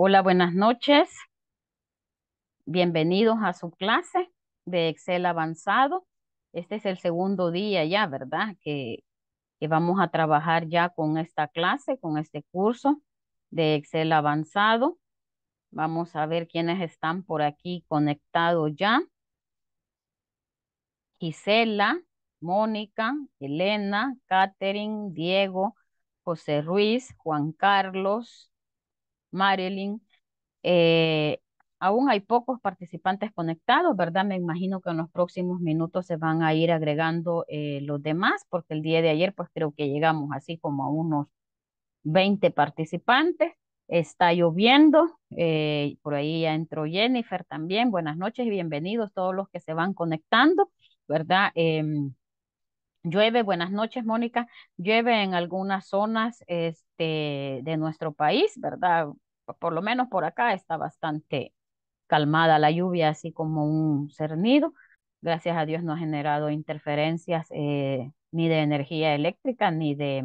Hola, buenas noches. Bienvenidos a su clase de Excel avanzado. Este es el segundo día ya, ¿verdad? Que, que vamos a trabajar ya con esta clase, con este curso de Excel avanzado. Vamos a ver quiénes están por aquí conectados ya. Gisela, Mónica, Elena, Catherine, Diego, José Ruiz, Juan Carlos, Marilyn. Eh, aún hay pocos participantes conectados, ¿verdad? Me imagino que en los próximos minutos se van a ir agregando eh, los demás, porque el día de ayer, pues creo que llegamos así como a unos 20 participantes. Está lloviendo, eh, por ahí ya entró Jennifer también. Buenas noches y bienvenidos todos los que se van conectando, ¿verdad? Em, llueve, buenas noches, Mónica. Llueve en algunas zonas este, de nuestro país, ¿verdad? por lo menos por acá está bastante calmada la lluvia, así como un cernido. Gracias a Dios no ha generado interferencias eh, ni de energía eléctrica ni de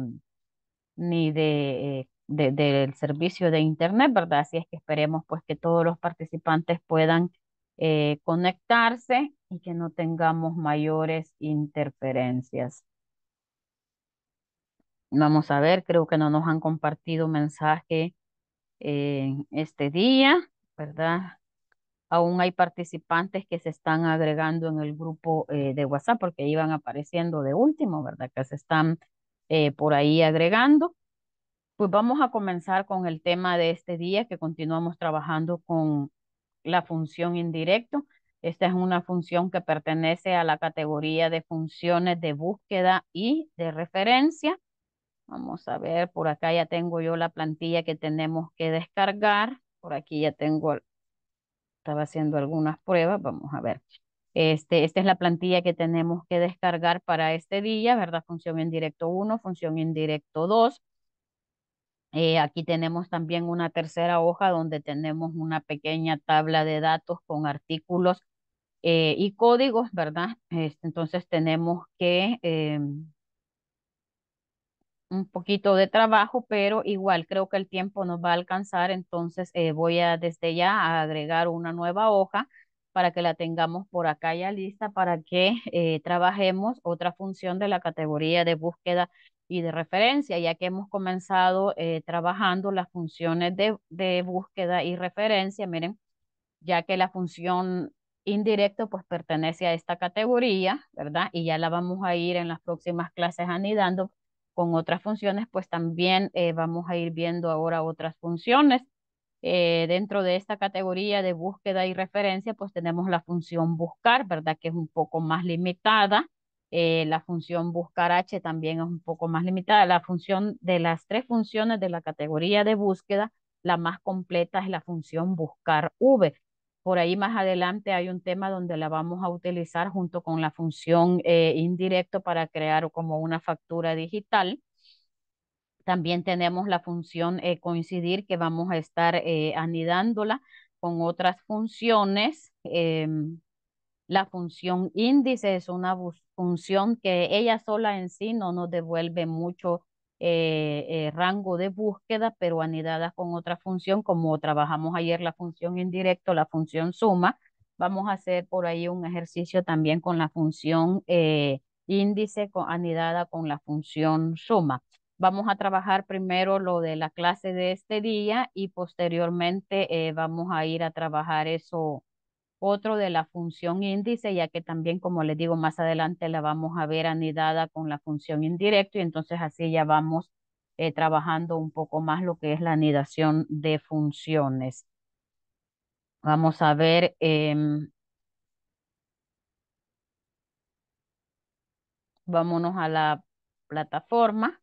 ni eh, de, del servicio de internet, ¿verdad? Así es que esperemos pues que todos los participantes puedan eh, conectarse y que no tengamos mayores interferencias. Vamos a ver, creo que no nos han compartido mensaje en este día, ¿verdad? Aún hay participantes que se están agregando en el grupo eh, de WhatsApp porque iban apareciendo de último, ¿verdad? Que se están eh, por ahí agregando. Pues vamos a comenzar con el tema de este día que continuamos trabajando con la función indirecto. Esta es una función que pertenece a la categoría de funciones de búsqueda y de referencia. Vamos a ver, por acá ya tengo yo la plantilla que tenemos que descargar. Por aquí ya tengo, estaba haciendo algunas pruebas, vamos a ver. Este, esta es la plantilla que tenemos que descargar para este día, ¿verdad? Función en directo 1, función en directo 2. Eh, aquí tenemos también una tercera hoja donde tenemos una pequeña tabla de datos con artículos eh, y códigos, ¿verdad? Este, entonces tenemos que... Em, un poquito de trabajo, pero igual creo que el tiempo nos va a alcanzar, entonces eh, voy a desde ya a agregar una nueva hoja para que la tengamos por acá ya lista para que eh, trabajemos otra función de la categoría de búsqueda y de referencia, ya que hemos comenzado eh, trabajando las funciones de, búsqueda y referencia, miren, ya que la función indirecto pues pertenece a esta categoría, ¿verdad? Y ya la vamos a ir en las próximas clases anidando con otras funciones, pues también eh, vamos a ir viendo ahora otras funciones. Eh, dentro de esta categoría de búsqueda y referencia, pues tenemos la función buscar, ¿verdad? Que es un poco más limitada. Eh, la función buscar H también es un poco más limitada. La función de las tres funciones de la categoría de búsqueda, la más completa es la función buscar V. Por ahí más adelante hay un tema donde la vamos a utilizar junto con la función eh, indirecto para crear como una factura digital. También tenemos la función eh, coincidir que vamos a estar eh, anidándola con otras funciones. Em, la función índice es una función que ella sola en sí no nos devuelve mucho eh, eh, rango de búsqueda, pero anidadas con otra función, como trabajamos ayer la función en directo, la función suma. Vamos a hacer por ahí un ejercicio también con la función eh, índice con, anidada con la función suma. Vamos a trabajar primero lo de la clase de este día y posteriormente vamos a ir a trabajar eso otro de la función índice, ya que también, como les digo, más adelante la vamos a ver anidada con la función indirecto. y entonces así ya vamos eh, trabajando un poco más lo que es la anidación de funciones. Vamos a ver... Em, vámonos a la plataforma.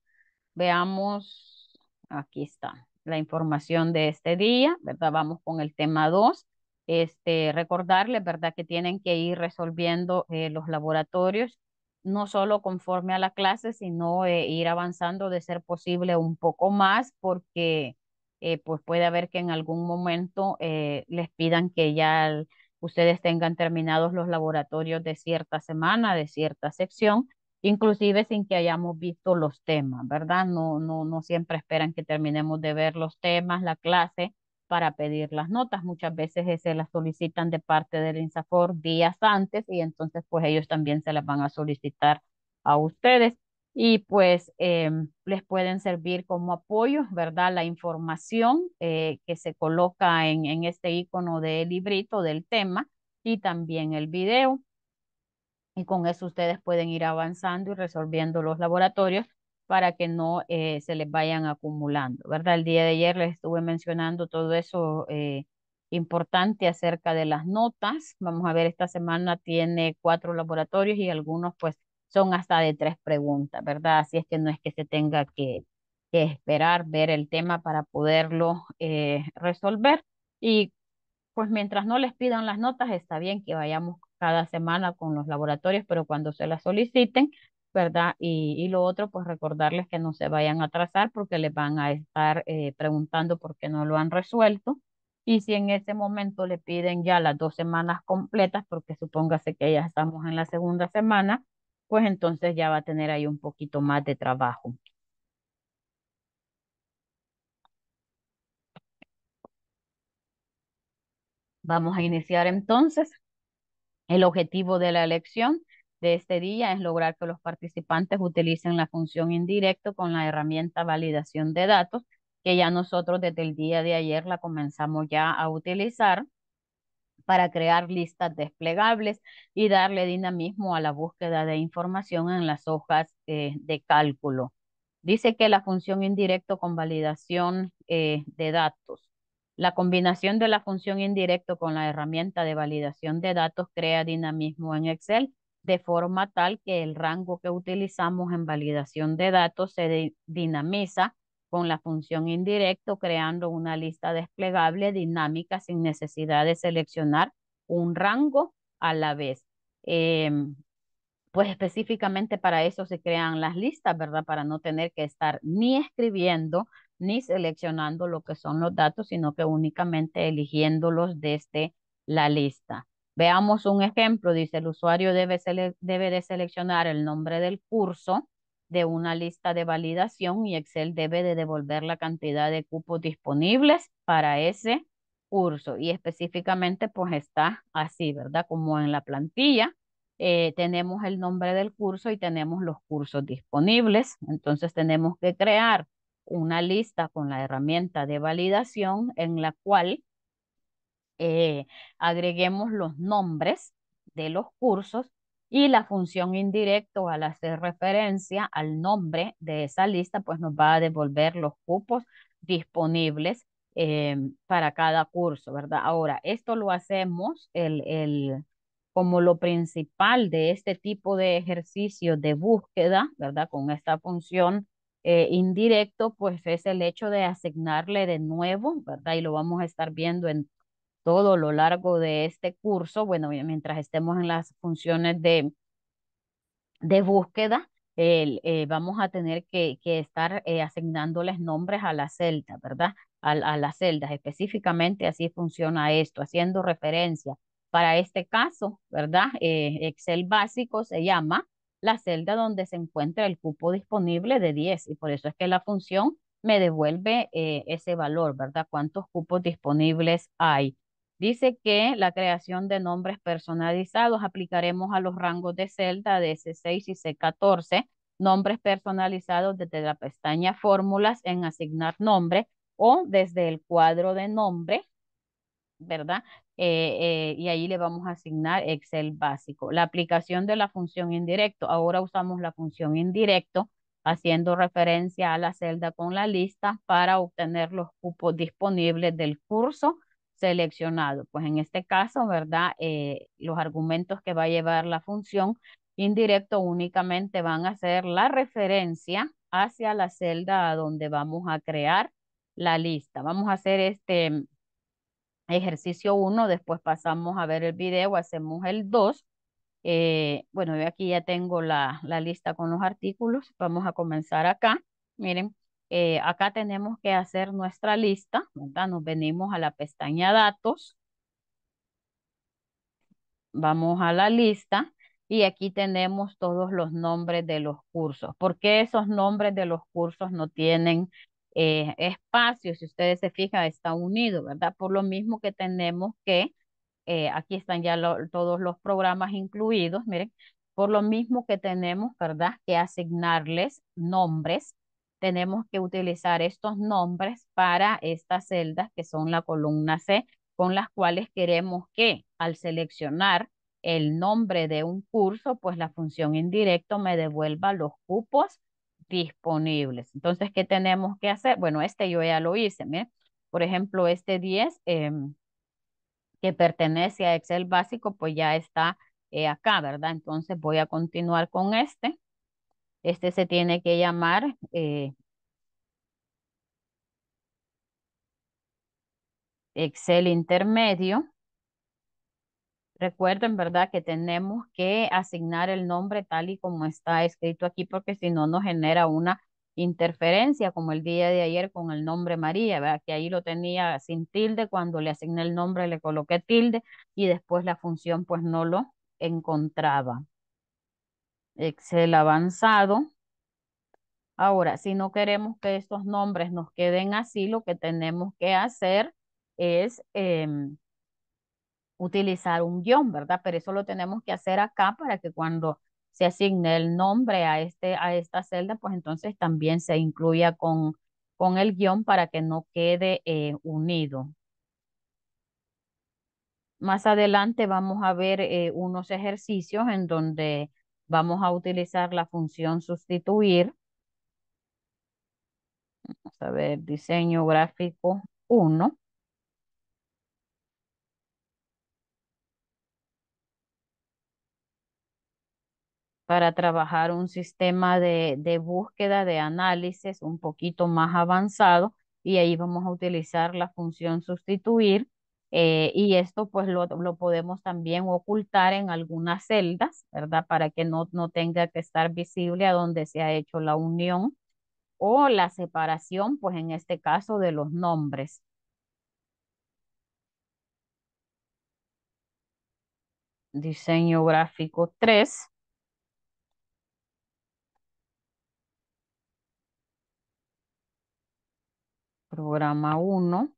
Veamos, aquí está la información de este día, ¿verdad? Vamos con el tema 2 este, recordarles, ¿verdad?, que tienen que ir resolviendo eh, los laboratorios, no solo conforme a la clase, sino eh, ir avanzando de ser posible un poco más, porque eh, pues puede haber que en algún momento les pidan que ya ustedes tengan terminados los laboratorios de cierta semana, de cierta sección, inclusive sin que hayamos visto los temas, ¿verdad? No, no, no siempre esperan que terminemos de ver los temas, la clase, para pedir las notas. Muchas veces eh, se las solicitan de parte del INSAFOR días antes y entonces pues ellos también se las van a solicitar a ustedes y pues em, les pueden servir como apoyo, ¿verdad? La información eh, que se coloca en, en este icono del librito del tema y también el video. Y con eso ustedes pueden ir avanzando y resolviendo los laboratorios para que no eh, se les vayan acumulando, ¿verdad? El día de ayer les estuve mencionando todo eso eh, importante acerca de las notas. Vamos a ver, esta semana tiene cuatro laboratorios y algunos pues son hasta de tres preguntas, ¿verdad? Así es que no es que se tenga que, esperar, ver el tema para poderlo eh, resolver. Y pues mientras no les pidan las notas, está bien que vayamos cada semana con los laboratorios, pero cuando se las soliciten, ¿verdad? Y, lo otro, pues recordarles que no se vayan a atrasar porque les van a estar eh, preguntando por qué no lo han resuelto. Y si en ese momento le piden ya las dos semanas completas, porque supóngase que ya estamos en la segunda semana, pues entonces ya va a tener ahí un poquito más de trabajo. Vamos a iniciar entonces el objetivo de la elección de este día es lograr que los participantes utilicen la función indirecto con la herramienta validación de datos, que ya nosotros desde el día de ayer la comenzamos ya a utilizar para crear listas desplegables y darle dinamismo a la búsqueda de información en las hojas eh, de cálculo. Dice que la función indirecto con validación eh, de datos. La combinación de la función indirecto con la herramienta de validación de datos crea dinamismo en Excel de forma tal que el rango que utilizamos en validación de datos se dinamiza con la función indirecto, creando una lista desplegable dinámica sin necesidad de seleccionar un rango a la vez. Em, pues específicamente para eso se crean las listas, ¿verdad? Para no tener que estar ni escribiendo ni seleccionando lo que son los datos, sino que únicamente eligiéndolos desde la lista. Veamos un ejemplo, dice el usuario debe, debe de seleccionar el nombre del curso de una lista de validación y Excel debe de devolver la cantidad de cupos disponibles para ese curso y específicamente pues está así, ¿verdad? Como en la plantilla eh, tenemos el nombre del curso y tenemos los cursos disponibles, entonces tenemos que crear una lista con la herramienta de validación en la cual eh, agreguemos los nombres de los cursos y la función indirecto al hacer referencia al nombre de esa lista, pues nos va a devolver los cupos disponibles eh, para cada curso, ¿verdad? Ahora, esto lo hacemos el, el, como lo principal de este tipo de ejercicio de búsqueda, ¿verdad? Con esta función eh, indirecto, pues es el hecho de asignarle de nuevo, ¿verdad? Y lo vamos a estar viendo en todo lo largo de este curso, bueno, mientras estemos en las funciones de, de búsqueda, eh, vamos a tener que, estar eh, asignándoles nombres a las celdas, ¿verdad? A, a, las celdas, específicamente así funciona esto, haciendo referencia. Para este caso, ¿verdad? Eh, Excel básico se llama la celda donde se encuentra el cupo disponible de 10 y por eso es que la función me devuelve ese valor, ¿verdad? ¿Cuántos cupos disponibles hay? Dice que la creación de nombres personalizados aplicaremos a los rangos de celda de C6 y C14, nombres personalizados desde la pestaña Fórmulas en asignar nombre o desde el cuadro de nombre, ¿verdad? Eh, eh, y ahí le vamos a asignar Excel básico. La aplicación de la función indirecto. Ahora usamos la función indirecto haciendo referencia a la celda con la lista para obtener los cupos disponibles del curso seleccionado. Pues en este caso, ¿verdad? Eh, los argumentos que va a llevar la función indirecto únicamente van a ser la referencia hacia la celda donde vamos a crear la lista. Vamos a hacer este mm, ejercicio 1, después pasamos a ver el video, hacemos el 2. Eh, bueno, yo aquí ya tengo la, la lista con los artículos. Vamos a comenzar acá. Miren, eh, acá tenemos que hacer nuestra lista, ¿verdad? Nos venimos a la pestaña datos, vamos a la lista y aquí tenemos todos los nombres de los cursos. ¿Por qué esos nombres de los cursos no tienen eh, espacio? Si ustedes se fijan, está unido, ¿verdad? Por lo mismo que tenemos que, eh, aquí están ya todos los programas incluidos, miren, por lo mismo que tenemos, ¿verdad? Que asignarles nombres tenemos que utilizar estos nombres para estas celdas que son la columna C, con las cuales queremos que al seleccionar el nombre de un curso, pues la función indirecto me devuelva los cupos disponibles. Entonces, ¿qué tenemos que hacer? Bueno, este yo ya lo hice, ¿me? Por ejemplo, este 10 em, que pertenece a Excel básico, pues ya está eh, acá, ¿verdad? Entonces voy a continuar con este. Este se tiene que llamar eh, Excel intermedio. Recuerden, ¿verdad? Que tenemos que asignar el nombre tal y como está escrito aquí, porque si no nos genera una interferencia, como el día de ayer con el nombre María, ¿verdad? Que ahí lo tenía sin tilde, cuando le asigné el nombre le coloqué tilde y después la función pues no lo encontraba. Excel avanzado. Ahora, si no queremos que estos nombres nos queden así, lo que tenemos que hacer es em, utilizar un guión, ¿verdad? Pero eso lo tenemos que hacer acá para que cuando se asigne el nombre a, este, a esta celda, pues entonces también se incluya con, con el guión para que no quede eh, unido. Más adelante vamos a ver eh, unos ejercicios en donde vamos a utilizar la función sustituir. Vamos a ver, diseño gráfico 1. para trabajar un sistema de, de, búsqueda, de análisis un poquito más avanzado y ahí vamos a utilizar la función sustituir eh, y esto pues lo, podemos también ocultar en algunas celdas, ¿verdad? Para que no, no tenga que estar visible a donde se ha hecho la unión o la separación, pues en este caso de los nombres. Diseño gráfico 3. Programa 1.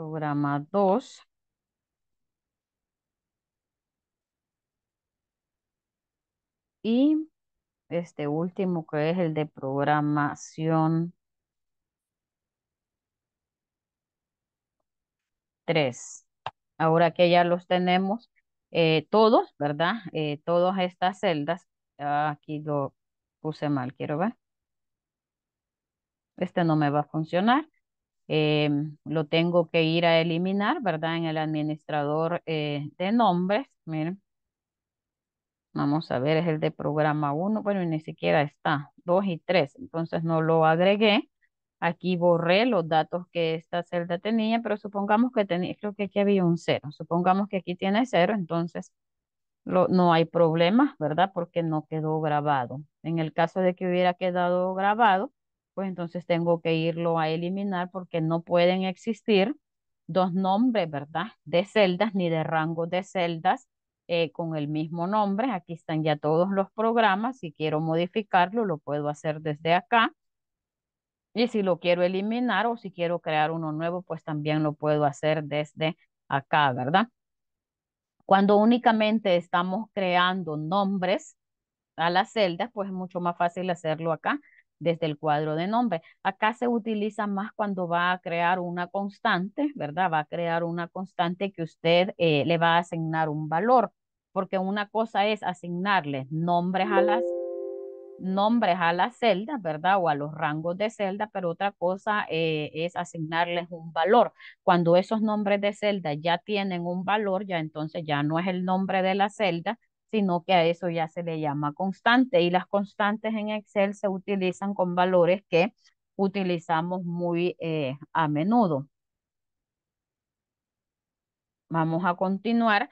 programa 2. Y este último que es el de programación 3. Ahora que ya los tenemos eh, todos, ¿verdad? Eh, todas estas celdas, aquí lo puse mal, quiero ver. Este no me va a funcionar. Em, lo tengo que ir a eliminar, ¿verdad? En el administrador eh, de nombres, miren. Vamos a ver, es el de programa 1, bueno, ni siquiera está, 2 y 3, entonces no lo agregué. Aquí borré los datos que esta celda tenía, pero supongamos que tenía, creo que aquí había un 0, supongamos que aquí tiene 0, entonces no hay problema, ¿verdad? Porque no quedó grabado. En el caso de que hubiera quedado grabado, pues, entonces tengo que irlo a eliminar porque no pueden existir dos nombres, ¿verdad? De celdas ni de rango de celdas eh, con el mismo nombre. Aquí están ya todos los programas. Si quiero modificarlo, lo puedo hacer desde acá. Y si lo quiero eliminar o si quiero crear uno nuevo, pues también lo puedo hacer desde acá, ¿verdad? Cuando únicamente estamos creando nombres a las celdas, pues es mucho más fácil hacerlo acá desde el cuadro de nombre. Acá se utiliza más cuando va a crear una constante, ¿verdad? Va a crear una constante que usted eh, le va a asignar un valor, porque una cosa es asignarle nombres a las nombres a las celdas, ¿verdad? O a los rangos de celda, pero otra cosa eh, es asignarles un valor. Cuando esos nombres de celda ya tienen un valor, ya entonces ya no es el nombre de la celda, sino que a eso ya se le llama constante y las constantes en Excel se utilizan con valores que utilizamos muy eh, a menudo. Vamos a continuar,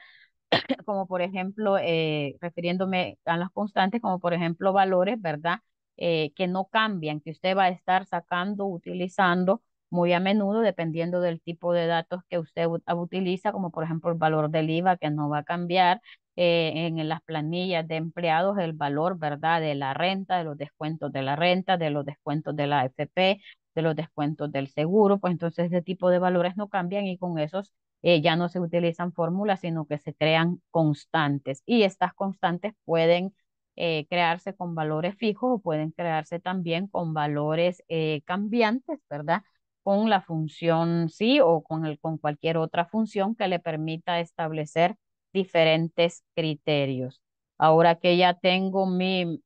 como por ejemplo, eh, refiriéndome a las constantes, como por ejemplo valores, ¿verdad? Eh, que no cambian, que usted va a estar sacando, utilizando muy a menudo, dependiendo del tipo de datos que usted utiliza, como por ejemplo el valor del IVA, que no va a cambiar, eh, en las planillas de empleados el valor, ¿verdad?, de la renta, de los descuentos de la renta, de los descuentos de la AFP, de los descuentos del seguro, pues entonces ese tipo de valores no cambian y con esos eh, ya no se utilizan fórmulas, sino que se crean constantes. Y estas constantes pueden eh, crearse con valores fijos o pueden crearse también con valores cambiantes, ¿verdad? Con la función sí o con, el, con cualquier otra función que le permita establecer diferentes criterios. Ahora que ya tengo mi,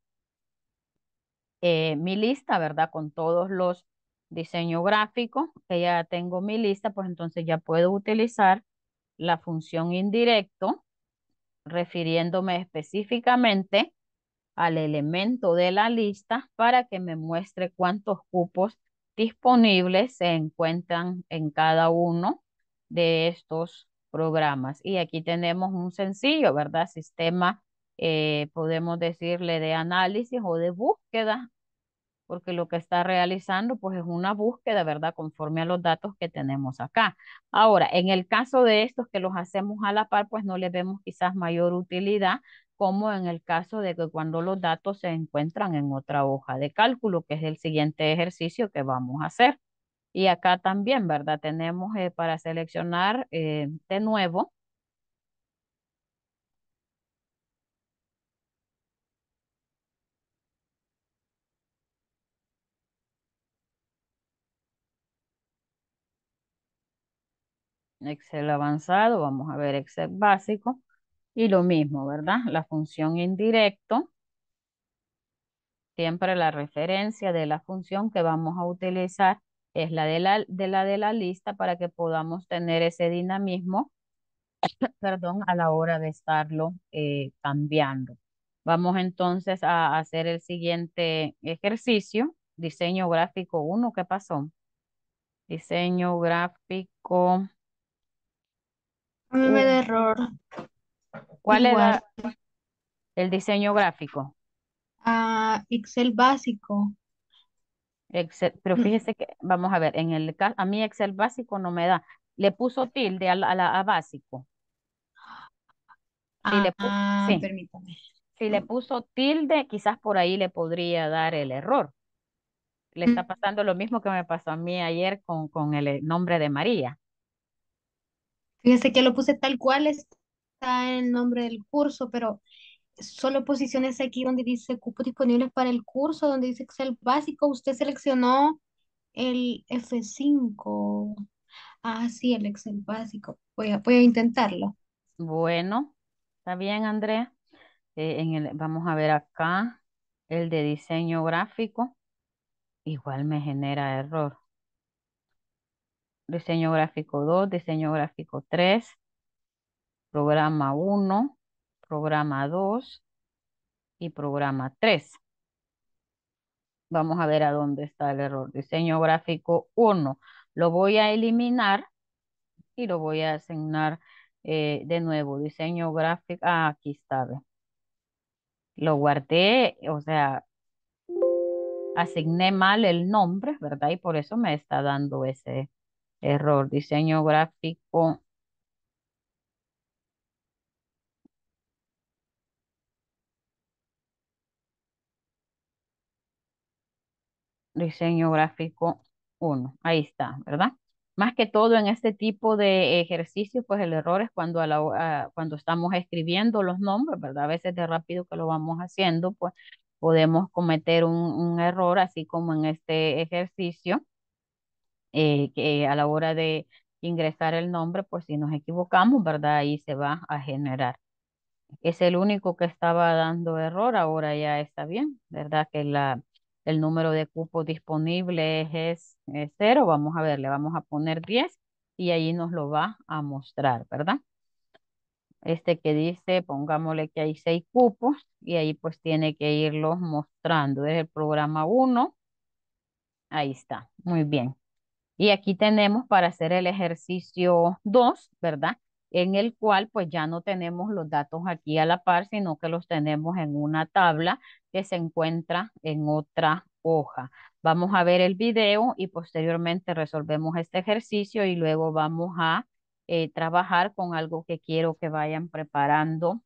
eh, mi lista, ¿verdad? Con todos los diseños gráficos, que ya tengo mi lista, pues entonces ya puedo utilizar la función indirecto, refiriéndome específicamente al elemento de la lista para que me muestre cuántos cupos disponibles se encuentran en cada uno de estos programas. Y aquí tenemos un sencillo, ¿verdad? Sistema, eh, podemos decirle, de análisis o de búsqueda, porque lo que está realizando pues es una búsqueda, ¿verdad? Conforme a los datos que tenemos acá. Ahora, en el caso de estos que los hacemos a la par, pues no les vemos quizás mayor utilidad, como en el caso de que cuando los datos se encuentran en otra hoja de cálculo, que es el siguiente ejercicio que vamos a hacer. Y acá también, ¿verdad? Tenemos eh, para seleccionar eh, de nuevo. Excel avanzado, vamos a ver Excel básico. Y lo mismo, ¿verdad? La función indirecto. Siempre la referencia de la función que vamos a utilizar es la de la, de la de la lista para que podamos tener ese dinamismo, perdón, a la hora de estarlo eh, cambiando. Vamos entonces a hacer el siguiente ejercicio, diseño gráfico 1, ¿qué pasó? Diseño gráfico. error. ¿Cuál era el diseño gráfico? Ah, Excel básico. Excel, pero mm. fíjese que, vamos a ver, en el a mí Excel básico no me da. Le puso tilde a, a, básico. Si ah, le puso, permítame. Si le puso tilde, quizás por ahí le podría dar el error. Le está mm. pasando lo mismo que me pasó a mí ayer con, con el eh, nombre de María. Fíjese que lo puse tal cual está el nombre del curso, pero solo posiciones aquí donde dice cupos disponibles para el curso, donde dice Excel básico, usted seleccionó el F5. Ah, sí, el Excel básico. Voy a, intentarlo. Bueno, está bien, Andrea. Eh, vamos a ver acá el de diseño gráfico. Igual me genera error. Diseño gráfico 2, diseño gráfico 3, programa 1, programa 2 y programa 3. Vamos a ver a dónde está el error. Diseño gráfico 1. Lo voy a eliminar y lo voy a asignar eh, de nuevo. Diseño gráfico. Ah, aquí está. Lo guardé, o sea, asigné mal el nombre, ¿verdad? Y por eso me está dando ese error. Diseño gráfico Diseño gráfico 1. Ahí está, ¿verdad? Más que todo en este tipo de ejercicio, pues el error es cuando, a la, cuando estamos escribiendo los nombres, ¿verdad? A veces de rápido que lo vamos haciendo, pues podemos cometer un, error, así como en este ejercicio, eh, que a la hora de ingresar el nombre, pues si nos equivocamos, ¿verdad? Ahí se va a generar es el único que estaba dando error, ahora ya está bien, ¿verdad? Que la, el número de cupos disponibles es, cero, vamos a ver, le vamos a poner 10 y ahí nos lo va a mostrar, ¿verdad? Este que dice, pongámosle que hay seis cupos y ahí pues tiene que irlo mostrando. Es el programa 1. Ahí está, muy bien. Y aquí tenemos para hacer el ejercicio 2, ¿verdad? en el cual pues ya no tenemos los datos aquí a la par, sino que los tenemos en una tabla que se encuentra en otra hoja. Vamos a ver el video y posteriormente resolvemos este ejercicio y luego vamos a eh, trabajar con algo que quiero que vayan preparando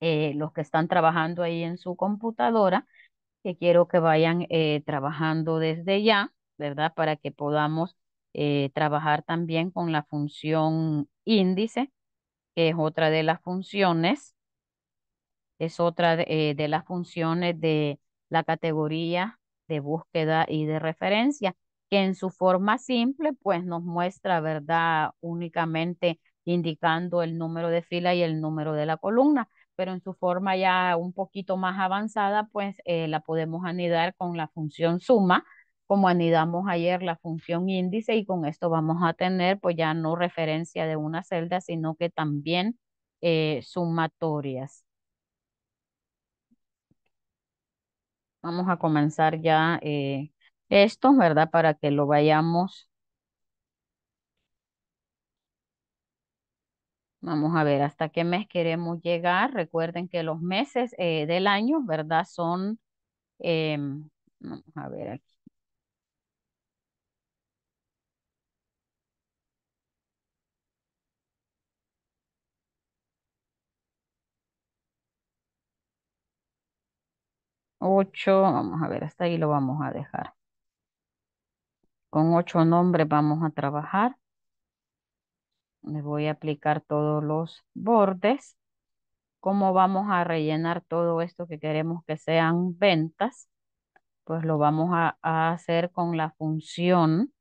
eh, los que están trabajando ahí en su computadora, que quiero que vayan eh, trabajando desde ya, ¿verdad? Para que podamos eh, trabajar también con la función índice, que es otra de las funciones, es otra eh, de, las funciones de la categoría de búsqueda y de referencia, que en su forma simple pues nos muestra, ¿verdad? Únicamente indicando el número de fila y el número de la columna, pero en su forma ya un poquito más avanzada pues eh, la podemos anidar con la función suma, como anidamos ayer la función índice y con esto vamos a tener pues ya no referencia de una celda, sino que también eh, sumatorias. Vamos a comenzar ya eh, esto, ¿verdad? Para que lo vayamos. Vamos a ver hasta qué mes queremos llegar. Recuerden que los meses eh, del año, ¿verdad? Son, em, vamos a ver aquí 8, vamos a ver, hasta ahí lo vamos a dejar. Con ocho nombres vamos a trabajar. Le voy a aplicar todos los bordes. ¿Cómo vamos a rellenar todo esto que queremos que sean ventas? Pues lo vamos a hacer con la función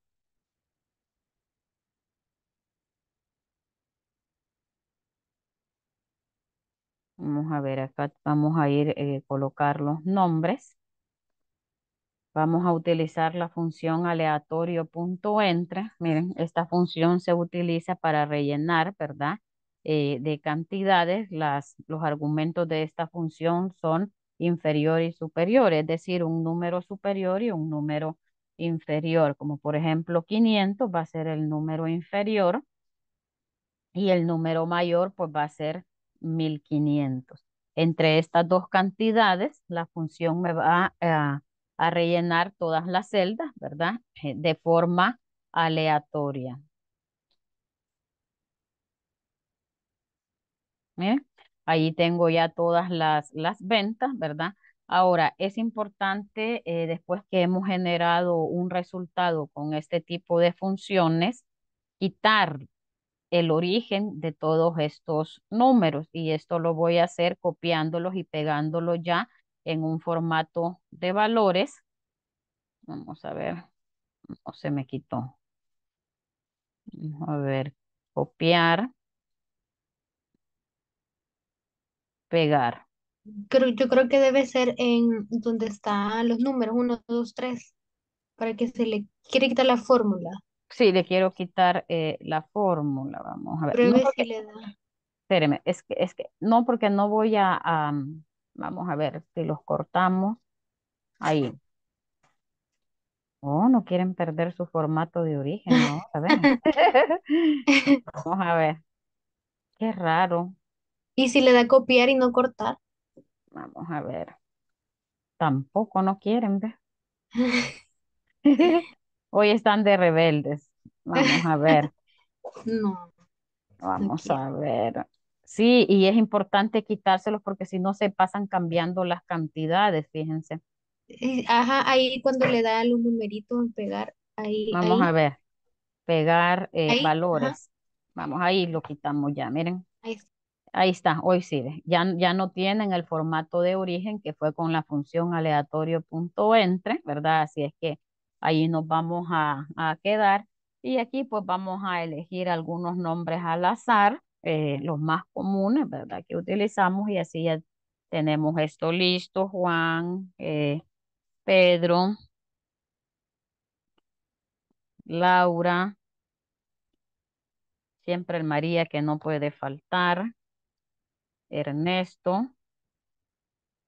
Vamos a ver, acá vamos a ir a eh, colocar los nombres. Vamos a utilizar la función aleatorio.entra. Miren, esta función se utiliza para rellenar, ¿verdad? Eh, de cantidades. Las, los argumentos de esta función son inferior y superior, es decir, un número superior y un número inferior. Como por ejemplo 500 va a ser el número inferior y el número mayor pues va a ser 1500. Entre estas dos cantidades, la función me va a, rellenar todas las celdas, ¿verdad? Eh, de forma aleatoria. ¿Eh? Ahí tengo ya todas las, las ventas, ¿verdad? Ahora, es importante, eh, después que hemos generado un resultado con este tipo de funciones, quitar el origen de todos estos números y esto lo voy a hacer copiándolos y pegándolos ya en un formato de valores. Vamos a ver, no se me quitó. A ver, copiar. Pegar. Creo, yo creo que debe ser en donde están los números 1, 2, 3 para que se le quiere la fórmula. Sí, le quiero quitar eh, la fórmula. Vamos a ver. le da. Espéreme, es que, es que, no, porque no voy a, vamos a ver si los cortamos. Ahí. Oh, no quieren perder su formato de origen, ¿no? A ver. vamos a ver. Qué raro. ¿Y si le da copiar y no cortar? Vamos a ver. Tampoco no quieren, ver. Hoy están de rebeldes. Vamos a ver. No. Vamos a ver. Sí, y es importante quitárselos porque si no se pasan cambiando las cantidades, fíjense. Eh, ajá, ahí cuando le da los numeritos en pegar, ahí. Vamos a ver. Pegar eh, valores. Vamos, ahí lo quitamos ya, miren. Ahí está. hoy sí, ya, ya no tienen el formato de origen que fue con la función aleatorio.entre, ¿verdad? Así es que Ahí nos vamos a, quedar y aquí pues vamos a elegir algunos nombres al azar, eh, los más comunes, ¿verdad? Que utilizamos y así ya tenemos esto listo, Juan, eh, Pedro, Laura, siempre el María que no puede faltar, Ernesto,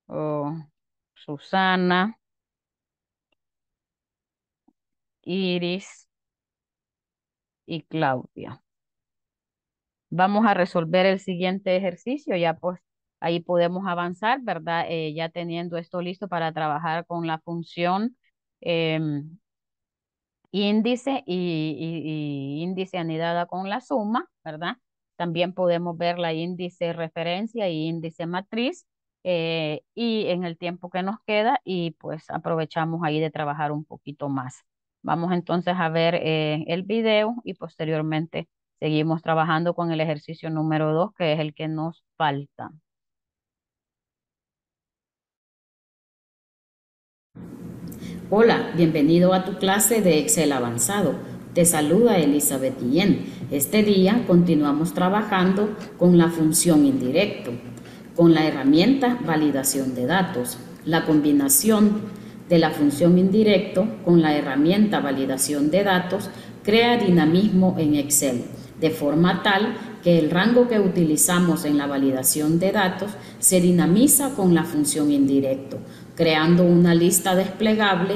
o Susana, Iris y Claudia. Vamos a resolver el siguiente ejercicio, ya pues ahí podemos avanzar, ¿verdad? Eh, ya teniendo esto listo para trabajar con la función em, índice y, índice anidada con la suma, ¿verdad? También podemos ver la índice referencia y índice matriz eh, y en el tiempo que nos queda y pues aprovechamos ahí de trabajar un poquito más. Vamos entonces a ver eh, el video y posteriormente seguimos trabajando con el ejercicio número 2, que es el que nos falta. Hola, bienvenido a tu clase de Excel avanzado. Te saluda Elizabeth Guillén. Este día continuamos trabajando con la función indirecto, con la herramienta validación de datos, la combinación de la función indirecto con la herramienta validación de datos crea dinamismo en Excel, de forma tal que el rango que utilizamos en la validación de datos se dinamiza con la función indirecto, creando una lista desplegable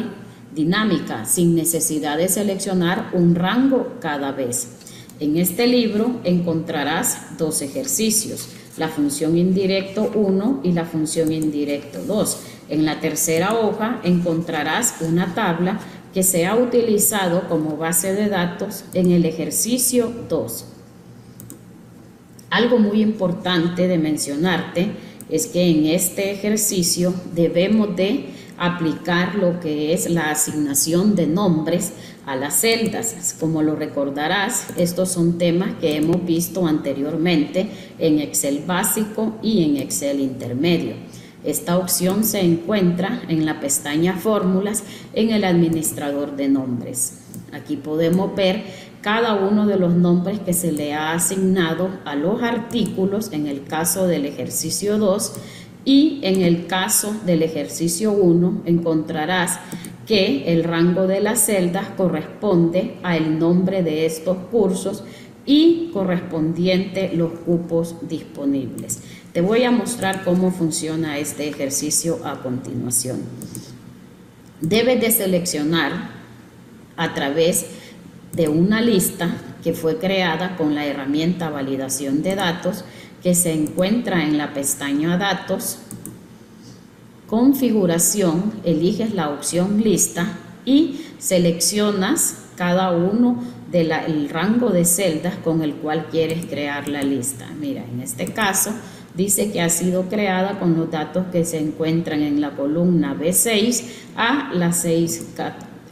dinámica sin necesidad de seleccionar un rango cada vez. En este libro encontrarás dos ejercicios, la función indirecto 1 y la función indirecto 2 en la tercera hoja encontrarás una tabla que se ha utilizado como base de datos en el ejercicio 2. Algo muy importante de mencionarte es que en este ejercicio debemos de aplicar lo que es la asignación de nombres a las celdas. Como lo recordarás, estos son temas que hemos visto anteriormente en Excel básico y en Excel intermedio. Esta opción se encuentra en la pestaña Fórmulas en el administrador de nombres. Aquí podemos ver cada uno de los nombres que se le ha asignado a los artículos en el caso del ejercicio 2 y en el caso del ejercicio 1 encontrarás que el rango de las celdas corresponde al nombre de estos cursos y correspondiente los cupos disponibles. Te voy a mostrar cómo funciona este ejercicio a continuación. Debes de seleccionar a través de una lista que fue creada con la herramienta validación de datos que se encuentra en la pestaña datos configuración, eliges la opción lista y seleccionas cada uno del rango de celdas con el cual quieres crear la lista. Mira, en este caso dice que ha sido creada con los datos que se encuentran en la columna B6 a la 6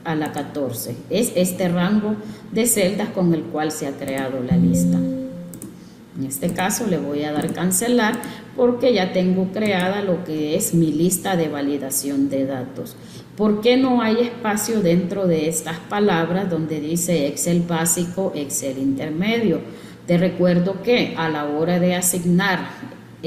a la 14. Es este rango de celdas con el cual se ha creado la lista. En este caso le voy a dar cancelar porque ya tengo creada lo que es mi lista de validación de datos. ¿Por qué no hay espacio dentro de estas palabras donde dice Excel básico, Excel intermedio? Te recuerdo que a la hora de asignar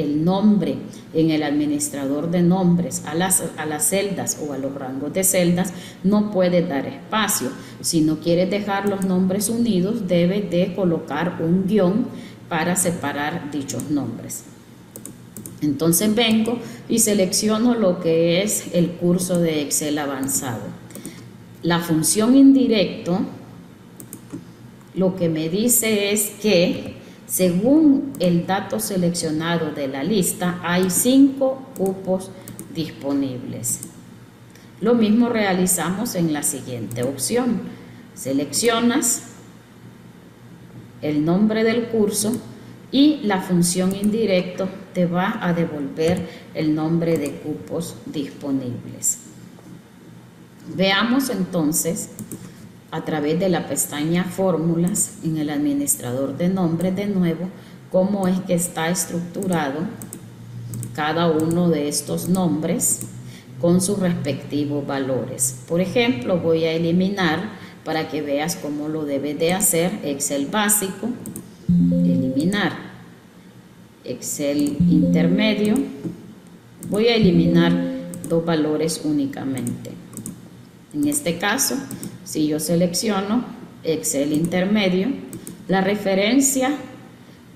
el nombre en el administrador de nombres a las, a las celdas o a los rangos de celdas, no puede dar espacio. Si no quieres dejar los nombres unidos, debe de colocar un guión para separar dichos nombres. Entonces vengo y selecciono lo que es el curso de Excel avanzado. La función indirecto lo que me dice es que según el dato seleccionado de la lista, hay cinco cupos disponibles. Lo mismo realizamos en la siguiente opción. Seleccionas el nombre del curso y la función indirecto te va a devolver el nombre de cupos disponibles. Veamos entonces a través de la pestaña Fórmulas en el administrador de nombres de nuevo cómo es que está estructurado cada uno de estos nombres con sus respectivos valores. Por ejemplo, voy a eliminar para que veas cómo lo debes de hacer Excel básico, eliminar, Excel intermedio, voy a eliminar dos valores únicamente. En este caso, si yo selecciono Excel intermedio, la referencia,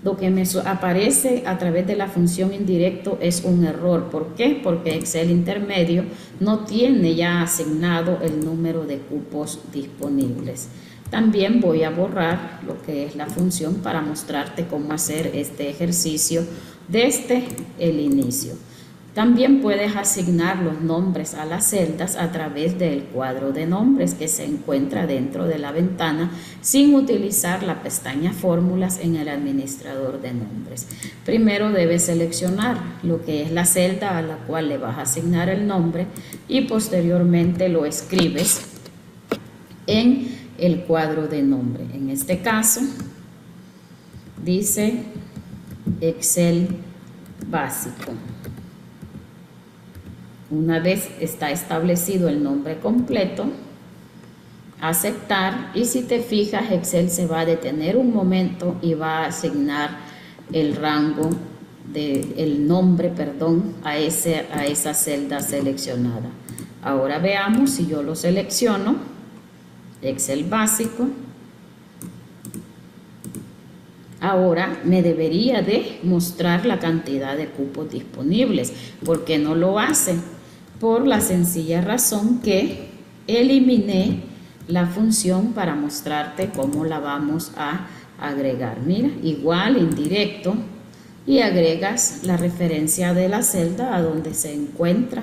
lo que me aparece a través de la función indirecto es un error. ¿Por qué? Porque Excel intermedio no tiene ya asignado el número de cupos disponibles. También voy a borrar lo que es la función para mostrarte cómo hacer este ejercicio desde el inicio. También puedes asignar los nombres a las celdas a través del cuadro de nombres que se encuentra dentro de la ventana sin utilizar la pestaña fórmulas en el administrador de nombres. Primero debes seleccionar lo que es la celda a la cual le vas a asignar el nombre y posteriormente lo escribes en el cuadro de nombre. En este caso dice Excel básico. Una vez está establecido el nombre completo, aceptar y si te fijas Excel se va a detener un momento y va a asignar el rango de, el nombre perdón a, ese, a esa celda seleccionada ahora veamos si yo lo selecciono Excel básico ahora me debería de mostrar la cantidad de cupos disponibles porque no lo hace por la sencilla razón que eliminé la función para mostrarte cómo la vamos a agregar. Mira, igual, indirecto, y agregas la referencia de la celda a donde se encuentra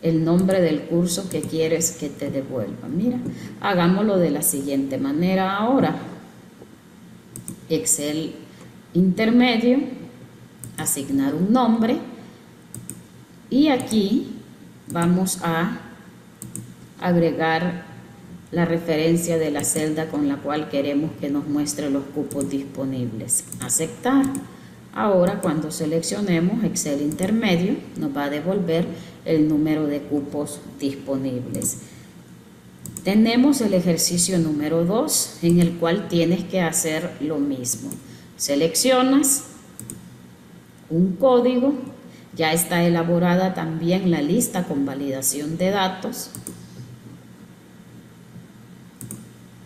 el nombre del curso que quieres que te devuelva. Mira, hagámoslo de la siguiente manera ahora. Excel intermedio, asignar un nombre y aquí vamos a agregar la referencia de la celda con la cual queremos que nos muestre los cupos disponibles. Aceptar. Ahora cuando seleccionemos Excel intermedio nos va a devolver el número de cupos disponibles. Tenemos el ejercicio número 2 en el cual tienes que hacer lo mismo. Seleccionas, un código, ya está elaborada también la lista con validación de datos.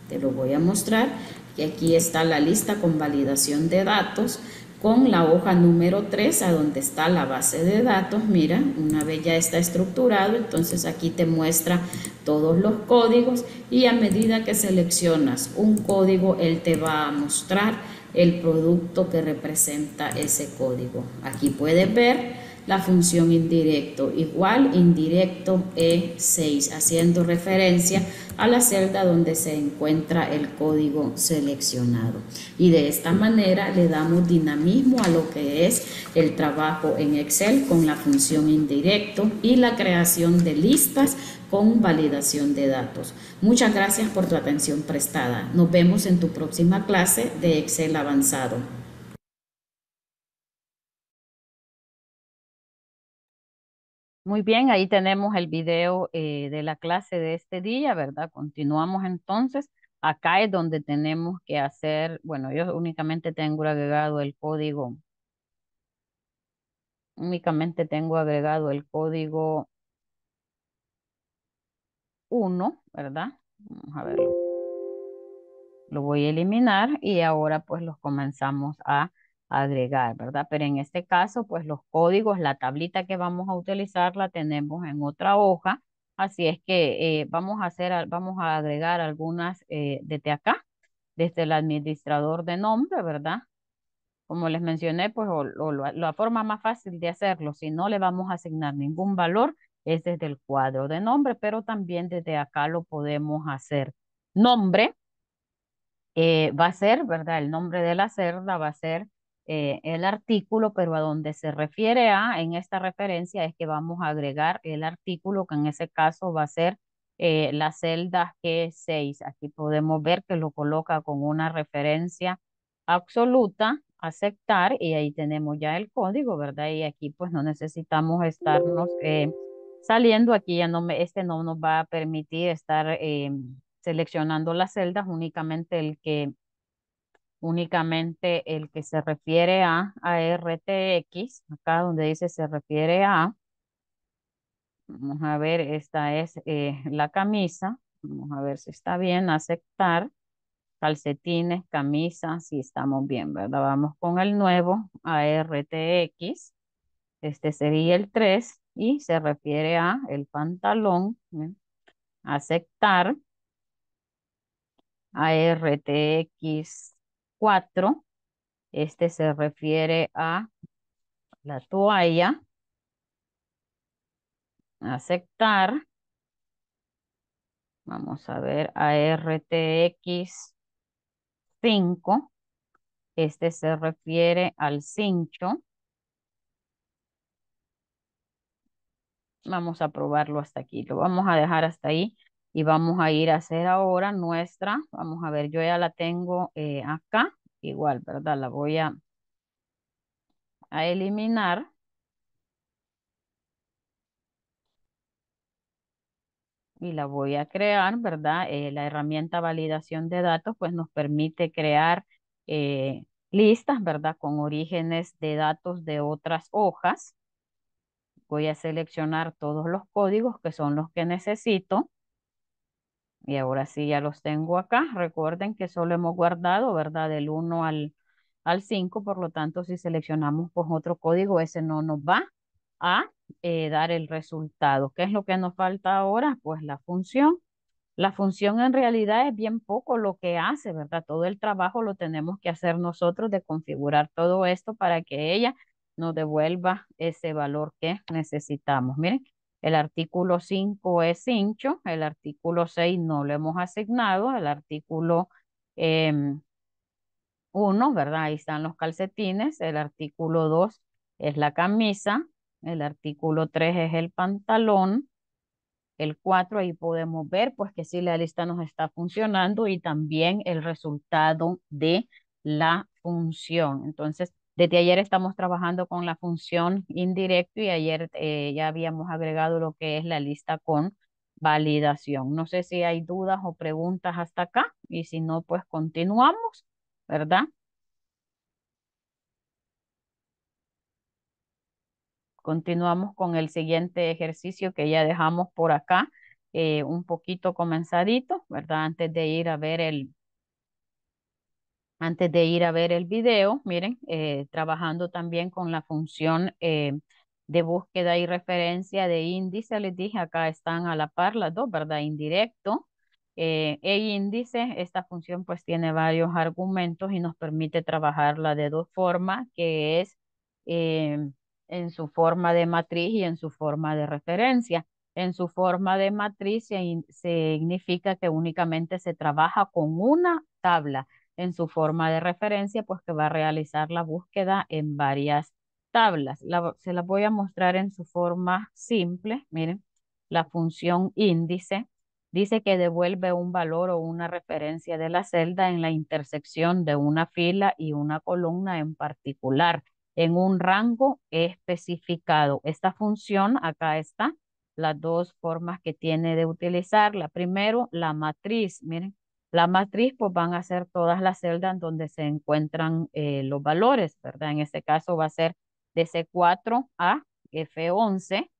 Te lo voy a mostrar. Y aquí está la lista con validación de datos con la hoja número 3 a donde está la base de datos. Mira, una vez ya está estructurado, entonces aquí te muestra todos los códigos y a medida que seleccionas un código, él te va a mostrar el producto que representa ese código. Aquí puedes ver la función indirecto, igual indirecto E6, haciendo referencia a la celda donde se encuentra el código seleccionado. Y de esta manera le damos dinamismo a lo que es el trabajo en Excel con la función indirecto y la creación de listas con validación de datos. Muchas gracias por tu atención prestada. Nos vemos en tu próxima clase de Excel avanzado. Muy bien, ahí tenemos el video eh, de la clase de este día, ¿verdad? Continuamos entonces. Acá es donde tenemos que hacer, bueno, yo únicamente tengo agregado el código, únicamente tengo agregado el código uno, ¿verdad? Vamos a verlo. Lo voy a eliminar y ahora pues los comenzamos a agregar, ¿verdad? Pero en este caso pues los códigos, la tablita que vamos a utilizar la tenemos en otra hoja. Así es que eh, vamos a hacer, vamos a agregar algunas eh, desde acá, desde el administrador de nombre, ¿verdad? Como les mencioné, pues la forma más fácil de hacerlo, si no le vamos a asignar ningún valor, es desde el cuadro de nombre, pero también desde acá lo podemos hacer. Nombre eh, va a ser, ¿verdad? El nombre de la celda va a ser eh, el artículo, pero a donde se refiere a en esta referencia es que vamos a agregar el artículo, que en ese caso va a ser eh, la celda G6. Aquí podemos ver que lo coloca con una referencia absoluta, aceptar, y ahí tenemos ya el código, ¿verdad? Y aquí pues no necesitamos estarnos saliendo aquí ya no me, este no nos va a permitir estar eh, seleccionando las celdas, únicamente el que únicamente el que se refiere a ARTX, acá donde dice se refiere a, vamos a ver, esta es eh, la camisa, vamos a ver si está bien, aceptar, calcetines, camisas, si estamos bien, ¿verdad? Vamos con el nuevo ARTX, este sería el 3, y se refiere a el pantalón, ¿eh? aceptar, ARTX4, este se refiere a la toalla, aceptar, vamos a ver, ARTX5, este se refiere al cincho, Vamos a probarlo hasta aquí. Lo vamos a dejar hasta ahí y vamos a ir a hacer ahora nuestra. Vamos a ver, yo ya la tengo eh, acá. Igual, ¿verdad? La voy a, a eliminar. y la voy a crear, ¿verdad? Eh, la herramienta validación de datos pues nos permite crear eh, listas, ¿verdad? Con orígenes de datos de otras hojas. Voy a seleccionar todos los códigos que son los que necesito. Y ahora sí ya los tengo acá. Recuerden que solo hemos guardado, ¿verdad? Del 1 al, al 5. Por lo tanto, si seleccionamos pues, otro código, ese no nos va a eh, dar el resultado. ¿Qué es lo que nos falta ahora? Pues la función. La función en realidad es bien poco lo que hace, ¿verdad? Todo el trabajo lo tenemos que hacer nosotros de configurar todo esto para que ella nos devuelva ese valor que necesitamos. Miren, el artículo 5 es hincho, el artículo 6 no lo hemos asignado, el artículo em, uno, 1, ¿verdad? Ahí están los calcetines, el artículo 2 es la camisa, el artículo 3 es el pantalón, el 4 ahí podemos ver pues que sí la lista nos está funcionando y también el resultado de la función. Entonces, desde ayer estamos trabajando con la función indirecto y ayer eh, ya habíamos agregado lo que es la lista con validación. No sé si hay dudas o preguntas hasta acá y si no, pues continuamos, ¿verdad? Continuamos con el siguiente ejercicio que ya dejamos por acá, eh, un poquito comenzadito, ¿verdad? Antes de ir a ver el, antes de ir a ver el video, miren, eh, trabajando también con la función eh, de búsqueda y referencia de índice, les dije, acá están a la par las dos, ¿verdad? Indirecto eh, e índice, esta función pues tiene varios argumentos y nos permite trabajarla de dos formas, que es en su forma de matriz y en su forma de referencia. En su forma de matriz significa que únicamente se trabaja con una tabla en su forma de referencia, pues que va a realizar la búsqueda en varias tablas. se la voy a mostrar en su forma simple. Miren, la función índice dice que devuelve un valor o una referencia de la celda en la intersección de una fila y una columna en particular, en un rango especificado. Esta función, acá está, las dos formas que tiene de utilizarla. Primero, la matriz. Miren, la matriz, pues van a ser todas las celdas donde se encuentran eh, los valores, ¿verdad? En este caso va a ser de C4 a F11,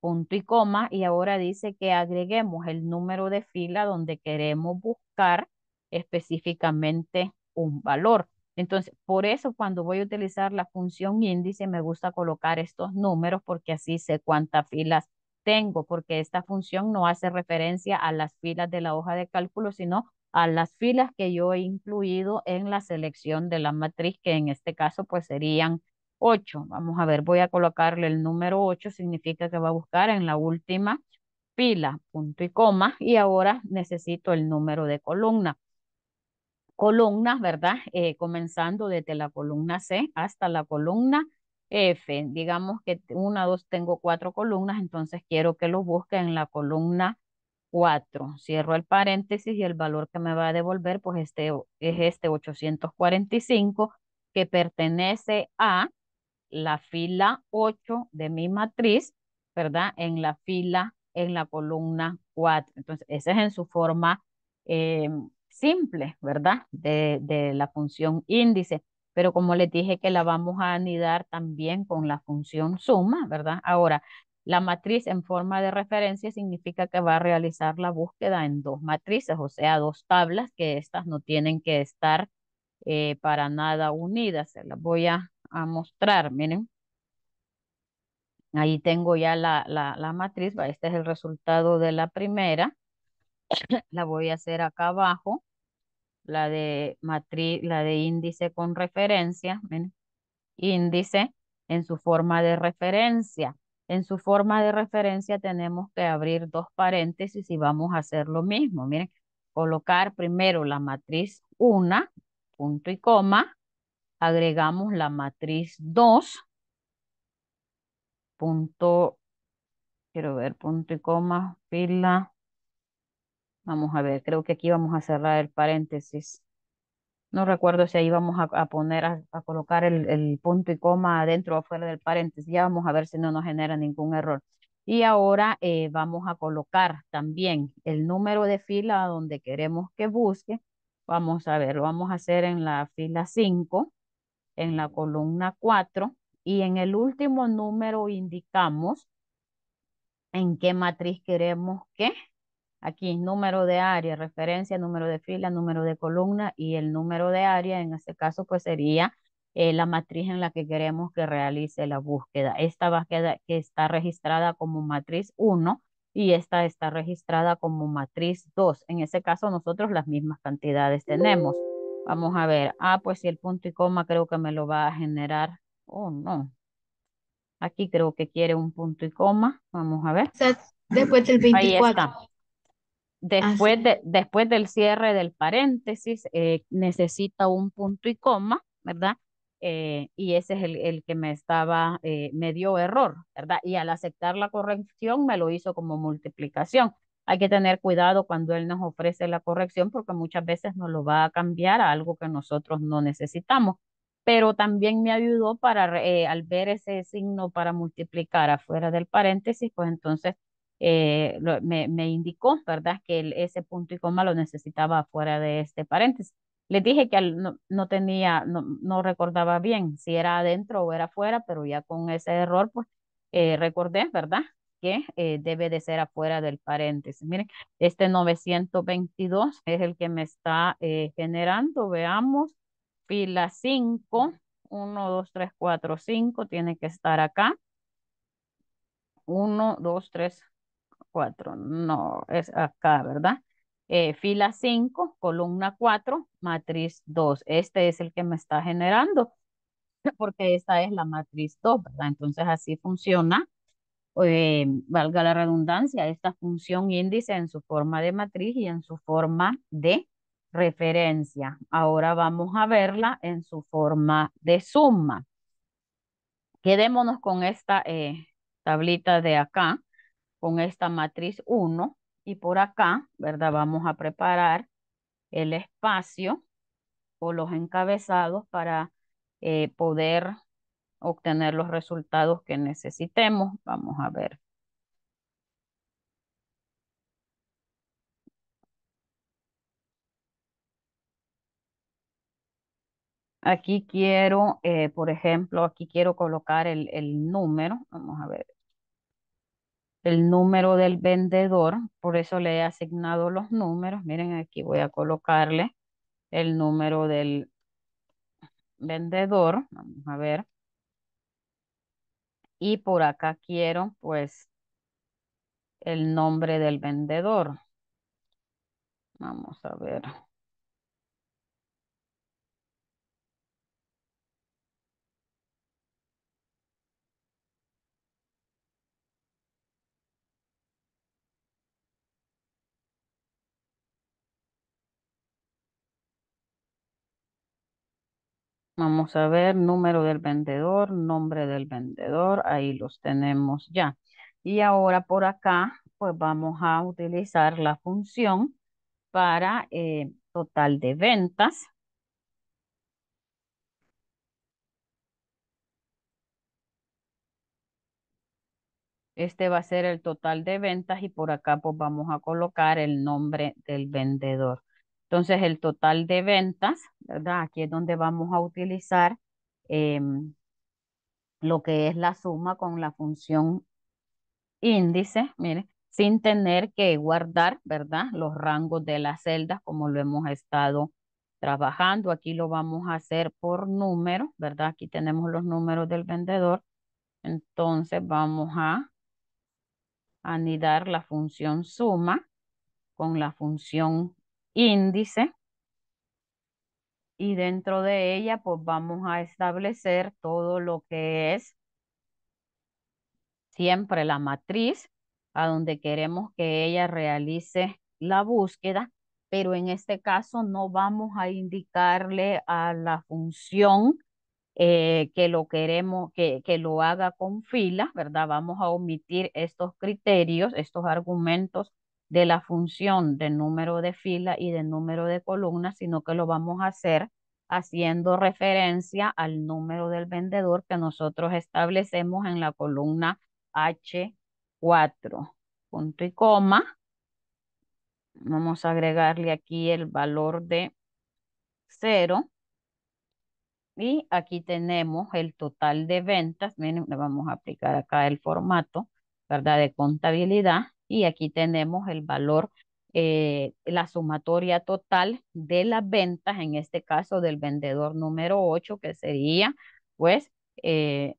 punto y coma, y ahora dice que agreguemos el número de fila donde queremos buscar específicamente un valor. Entonces, por eso cuando voy a utilizar la función índice, me gusta colocar estos números porque así sé cuántas filas tengo, porque esta función no hace referencia a las filas de la hoja de cálculo, sino a las filas que yo he incluido en la selección de la matriz, que en este caso pues serían 8. Vamos a ver, voy a colocarle el número 8, significa que va a buscar en la última fila, punto y coma, y ahora necesito el número de columna. Columnas, ¿verdad? Eh, comenzando desde la columna C hasta la columna F. Digamos que una, dos, tengo cuatro columnas, entonces quiero que lo busque en la columna 4. Cierro el paréntesis y el valor que me va a devolver pues este, es este 845 que pertenece a la fila 8 de mi matriz, ¿verdad? En la fila, en la columna 4. Entonces, esa es en su forma eh, simple, ¿verdad? De, de la función índice. Pero como les dije que la vamos a anidar también con la función suma, ¿verdad? Ahora, la matriz en forma de referencia significa que va a realizar la búsqueda en dos matrices, o sea, dos tablas que estas no tienen que estar eh, para nada unidas. Se las voy a, mostrar, miren. Ahí tengo ya la, la, la matriz, este es el resultado de la primera. la voy a hacer acá abajo, la de matriz, la de índice con referencia, índice en su forma de referencia. En su forma de referencia tenemos que abrir dos paréntesis y vamos a hacer lo mismo. Miren, colocar primero la matriz 1, punto y coma, agregamos la matriz 2, punto, quiero ver, punto y coma, fila. Vamos a ver, creo que aquí vamos a cerrar el paréntesis. No recuerdo si ahí vamos a, poner, a, colocar el, punto y coma adentro o afuera del paréntesis. Ya vamos a ver si no nos genera ningún error. Y ahora eh, vamos a colocar también el número de fila donde queremos que busque. Vamos a ver, lo vamos a hacer en la fila 5, en la columna 4 y en el último número indicamos en qué matriz queremos que Aquí, número de área, referencia, número de fila, número de columna y el número de área, en este caso, pues sería eh, la matriz en la que queremos que realice la búsqueda. Esta quedar, que está registrada como matriz 1 y esta está registrada como matriz 2. En ese caso, nosotros las mismas cantidades tenemos. Vamos a ver. Ah, pues si el punto y coma creo que me lo va a generar. Oh, no. Aquí creo que quiere un punto y coma. Vamos a ver. Después del 24. Ah, después, de, después del cierre del paréntesis, eh, necesita un punto y coma, ¿verdad? Eh, y ese es el, que me estaba, eh, me dio error, ¿verdad? Y al aceptar la corrección me lo hizo como multiplicación. Hay que tener cuidado cuando él nos ofrece la corrección porque muchas veces nos lo va a cambiar a algo que nosotros no necesitamos. Pero también me ayudó para, al ver ese signo para multiplicar afuera del paréntesis, pues entonces eh, me, indicó, ¿verdad?, que ese punto y coma lo necesitaba fuera de este paréntesis. Les dije que no, tenía, no, recordaba bien si era adentro o era afuera, pero ya con ese error, pues eh, recordé, ¿verdad?, que eh, debe de ser afuera del paréntesis. Miren, este 922 es el que me está generando, veamos, fila 5, 1, 2, 3, 4, 5, tiene que estar acá. 1, 2, 3, no, es acá, ¿verdad? Eh, fila 5, columna 4, matriz 2. Este es el que me está generando, porque esta es la matriz 2, ¿verdad? Entonces así funciona, eh, valga la redundancia, esta función índice en su forma de matriz y en su forma de referencia. Ahora vamos a verla en su forma de suma. Quedémonos con esta eh, tablita de acá con esta matriz 1 y por acá, ¿verdad? Vamos a preparar el espacio o los encabezados para eh, poder obtener los resultados que necesitemos. Vamos a ver. Aquí quiero, eh, por ejemplo, aquí quiero colocar el número. Vamos a ver, el número del vendedor, por eso le he asignado los números. Miren, aquí voy a colocarle el número del vendedor. Vamos a ver. Y por acá quiero, pues, el nombre del vendedor. Vamos a ver. Vamos a ver número del vendedor, nombre del vendedor, ahí los tenemos ya. Y ahora por acá, pues vamos a utilizar la función para eh, total de ventas. Este va a ser el total de ventas y por acá pues vamos a colocar el nombre del vendedor. Entonces, el total de ventas, ¿verdad? Aquí es donde vamos a utilizar em, lo que es la suma con la función índice, mire, sin tener que guardar, ¿verdad? Los rangos de las celdas como lo hemos estado trabajando. Aquí lo vamos a hacer por número, ¿verdad? Aquí tenemos los números del vendedor. Entonces vamos a anidar la función suma con la función índice y dentro de ella pues vamos a establecer todo lo que es siempre la matriz a donde queremos que ella realice la búsqueda, pero en este caso no vamos a indicarle a la función eh, que lo queremos, que, que lo haga con fila, ¿verdad? Vamos a omitir estos criterios, estos argumentos de la función de número de fila y de número de columnas, sino que lo vamos a hacer haciendo referencia al número del vendedor que nosotros establecemos en la columna H4. Punto y coma. Vamos a agregarle aquí el valor de cero Y aquí tenemos el total de ventas. Miren, le vamos a aplicar acá el formato, ¿verdad? De contabilidad. Y aquí tenemos el valor, eh, la sumatoria total de las ventas, en este caso del vendedor número 8, que sería pues eh,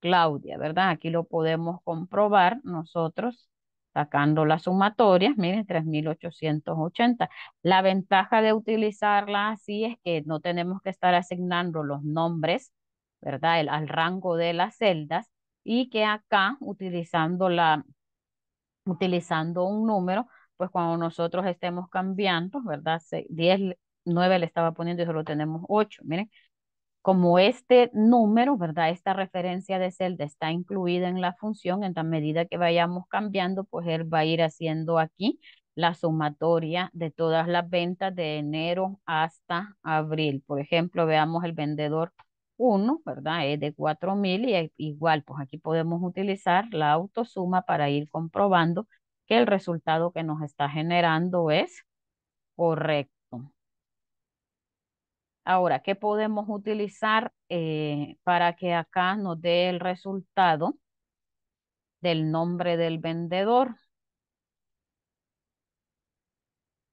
Claudia, ¿verdad? Aquí lo podemos comprobar nosotros sacando las sumatorias, miren, 3.880. La ventaja de utilizarla así es que no tenemos que estar asignando los nombres, ¿verdad? El, al rango de las celdas y que acá utilizando la utilizando un número, pues cuando nosotros estemos cambiando, ¿verdad? 10, 9 le estaba poniendo y solo tenemos 8, miren. Como este número, ¿verdad? Esta referencia de celda está incluida en la función, en la medida que vayamos cambiando, pues él va a ir haciendo aquí la sumatoria de todas las ventas de enero hasta abril. Por ejemplo, veamos el vendedor uno, ¿verdad? Es de 4000 y igual, pues aquí podemos utilizar la autosuma para ir comprobando que el resultado que nos está generando es correcto. Ahora, ¿qué podemos utilizar eh, para que acá nos dé el resultado del nombre del vendedor?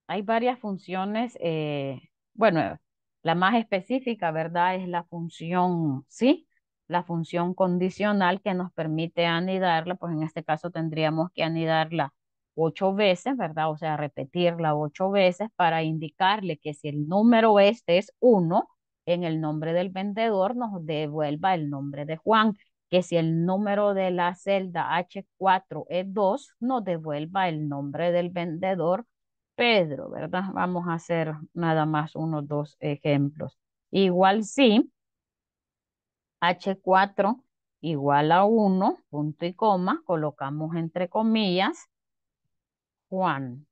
Hay varias funciones, eh, bueno, la más específica, ¿verdad? Es la función, ¿sí? La función condicional que nos permite anidarla, pues en este caso tendríamos que anidarla ocho veces, ¿verdad? O sea, repetirla ocho veces para indicarle que si el número este es uno, en el nombre del vendedor nos devuelva el nombre de Juan que si el número de la celda H4 es 2, nos devuelva el nombre del vendedor Pedro, ¿verdad? Vamos a hacer nada más unos dos ejemplos. Igual sí, H4 igual a 1, punto y coma, colocamos entre comillas, Juan,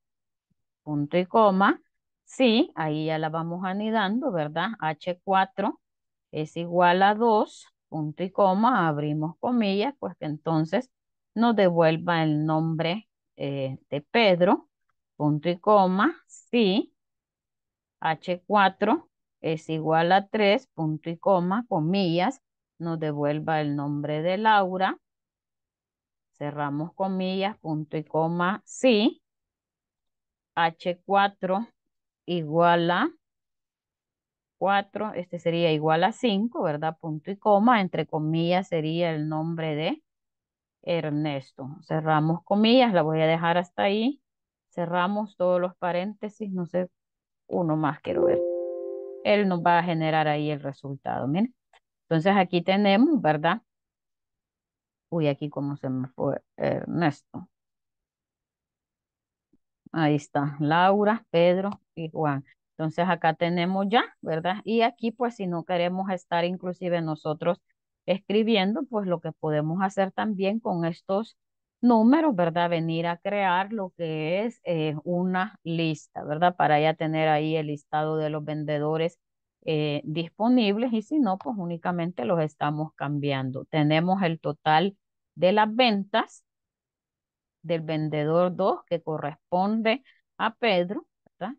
punto y coma, sí, ahí ya la vamos anidando, ¿verdad? H4 es igual a 2, punto y coma, abrimos comillas, pues que entonces nos devuelva el nombre eh, de Pedro, punto y coma, si H4 es igual a 3, punto y coma, comillas, nos devuelva el nombre de Laura, cerramos comillas, punto y coma, si H4 igual a 4, este sería igual a 5, ¿verdad? Punto y coma, entre comillas sería el nombre de Ernesto. Cerramos comillas, la voy a dejar hasta ahí cerramos todos los paréntesis, no sé, uno más quiero ver. Él nos va a generar ahí el resultado, miren. Entonces aquí tenemos, ¿verdad? Uy, aquí como se me fue Ernesto. Ahí está, Laura, Pedro y Juan. Entonces acá tenemos ya, ¿verdad? Y aquí pues si no queremos estar inclusive nosotros escribiendo, pues lo que podemos hacer también con estos números, ¿verdad? Venir a crear lo que es eh, una lista, ¿verdad? Para ya tener ahí el listado de los vendedores eh, disponibles y si no, pues únicamente los estamos cambiando. Tenemos el total de las ventas del vendedor 2 que corresponde a Pedro, ¿verdad?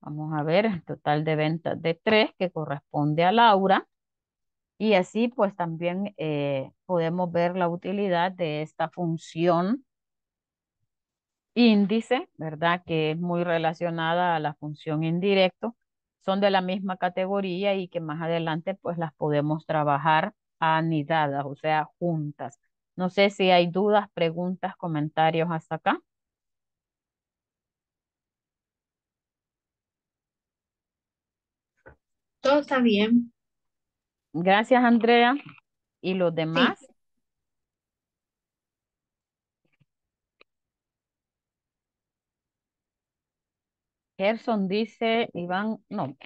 Vamos a ver el total de ventas de 3 que corresponde a Laura y así pues también eh, podemos ver la utilidad de esta función índice, ¿verdad? Que es muy relacionada a la función indirecto. Son de la misma categoría y que más adelante pues las podemos trabajar anidadas, o sea, juntas. No sé si hay dudas, preguntas, comentarios hasta acá. Todo está bien. Gracias, Andrea. ¿Y los demás? Gerson dice, Iván, no,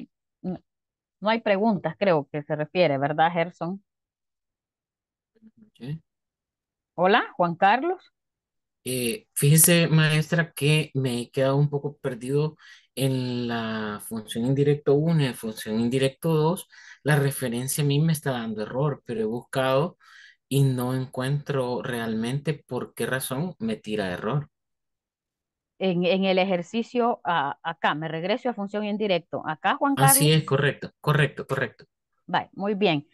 no, hay preguntas, creo que se refiere, ¿verdad, Gerson? Hola, Juan Carlos. Eh, fíjese, maestra, que me he quedado un poco perdido en la función indirecto 1 y la función indirecto 2. La referencia a mí me está dando error, pero he buscado y no encuentro realmente por qué razón me tira error. En, el ejercicio ah, acá, me regreso a función indirecto. Acá, Juan Carlos. Así es, correcto, correcto, correcto. Vale, muy bien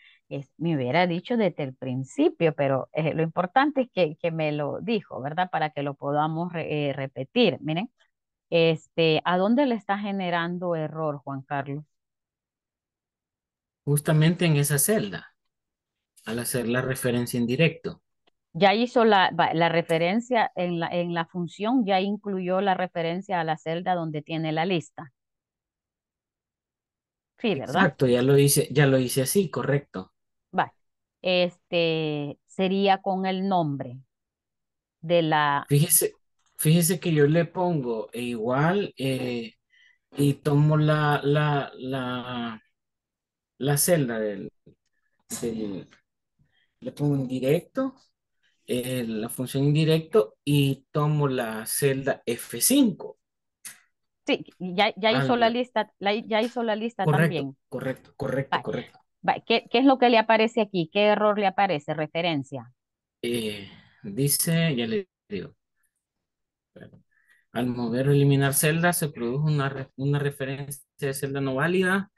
me hubiera dicho desde el principio, pero eh, lo importante es que, que, me lo dijo, ¿verdad? Para que lo podamos eh, repetir. Miren, este, ¿a dónde le está generando error, Juan Carlos? Justamente en esa celda, al hacer la referencia en directo. Ya hizo la, la referencia en la, en la función, ya incluyó la referencia a la celda donde tiene la lista. Sí, ¿verdad? Exacto, ya lo hice, ya lo hice así, correcto este, sería con el nombre de la... Fíjese, fíjese que yo le pongo e igual eh, y tomo la, la, la, la celda del, Le pongo en directo, eh, la función indirecto y tomo la celda F5. Sí, ya, ya hizo la lista, ya hizo la lista también. Correcto, correcto, correcto. ¿Qué, es lo que le aparece aquí? ¿Qué error le aparece? Referencia. Eh, dice, ya le digo. Al mover o eliminar celdas se produce una, una referencia de celda no válida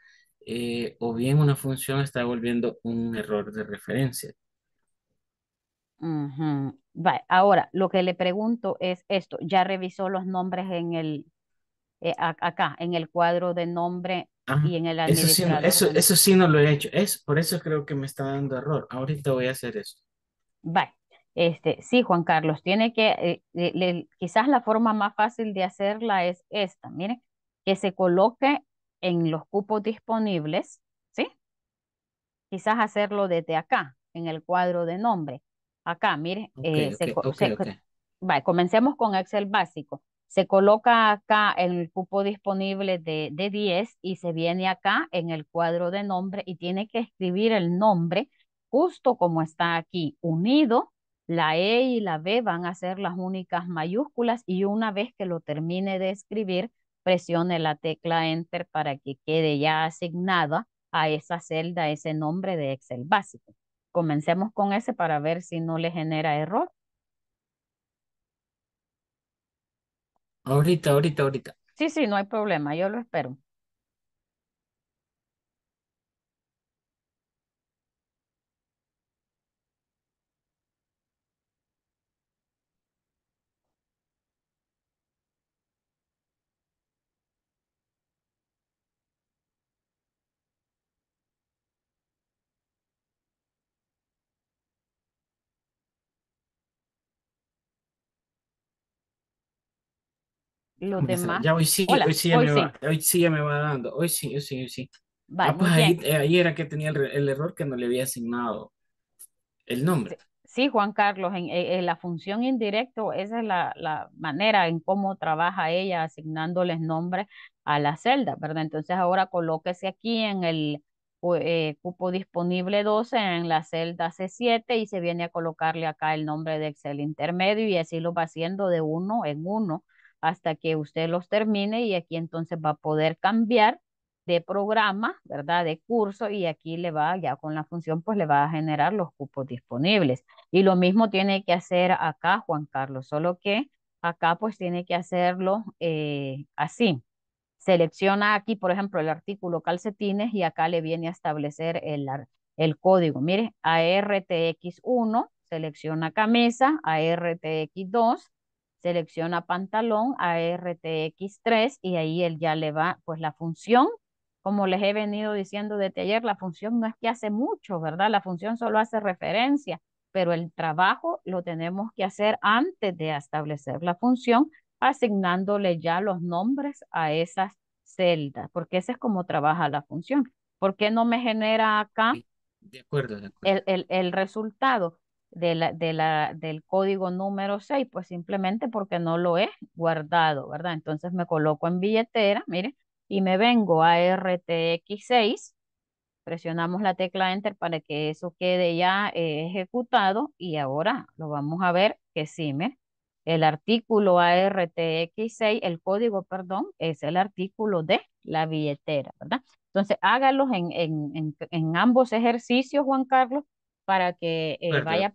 eh, o bien una función está devolviendo un error de referencia. Ahora, lo que le pregunto es esto. ¿Ya revisó los nombres en el, eh, acá, en el cuadro de nombre en el Eso sí, eso, sí no lo he hecho. Es, por eso creo que me está dando error. Ahorita voy a hacer eso. Vale. Este, sí, Juan Carlos, tiene que, eh, quizás la forma más fácil de hacerla es esta, miren, que se coloque en los cupos disponibles, ¿sí? Quizás hacerlo desde acá, en el cuadro de nombre. Acá, miren, comencemos con Excel básico se coloca acá en el cupo disponible de, de 10 y se viene acá en el cuadro de nombre y tiene que escribir el nombre justo como está aquí, unido, la E y la B van a ser las únicas mayúsculas y una vez que lo termine de escribir, presione la tecla Enter para que quede ya asignada a esa celda ese nombre de Excel básico. Comencemos con ese para ver si no le genera error. Ahorita, ahorita, ahorita. Sí, sí, no hay problema, yo lo espero. Los demás. Ya hoy sí, hoy sí ya me va, dando, hoy sí, hoy sí, hoy sí. ah, pues eh, ahí, era que tenía el, error que no le había asignado el nombre. Sí, Juan Carlos, en, eh, eh, la función indirecto, esa es la, manera en cómo trabaja ella asignándoles nombres a la celda ¿verdad? Entonces ahora colóquese aquí en el cupo disponible 12, en la celda C7 y se viene a colocarle acá el nombre de Excel intermedio y así lo va haciendo de uno en uno hasta que usted los termine y aquí entonces va a poder cambiar de programa, ¿verdad? De curso y aquí le va, ya con la función, pues le va a generar los cupos disponibles. Y lo mismo tiene que hacer acá Juan Carlos, solo que acá pues tiene que hacerlo eh, así. Selecciona aquí, por ejemplo, el artículo calcetines y acá le viene a establecer el, el código. Mire, ARTX1, selecciona camisa, ARTX2, selecciona pantalón a 3 y ahí él ya le va pues la función. Como les he venido diciendo desde ayer, la función no es que hace mucho, ¿verdad? La función solo hace referencia, pero el trabajo lo tenemos que hacer antes de establecer la función, asignándole ya los nombres a esas celdas, porque ese es como trabaja la función. ¿Por qué no me genera acá de acuerdo, El, el resultado? la, de la, del código número 6, pues simplemente porque no lo he guardado, ¿verdad? Entonces me coloco en billetera, mire, y me vengo a RTX6, presionamos la tecla Enter para que eso quede ya eh, ejecutado y ahora lo vamos a ver que sí, me El artículo ARTX6, el código, perdón, es el artículo de la billetera, ¿verdad? Entonces, hágalos en, en ambos ejercicios, Juan Carlos, para que eh, vaya,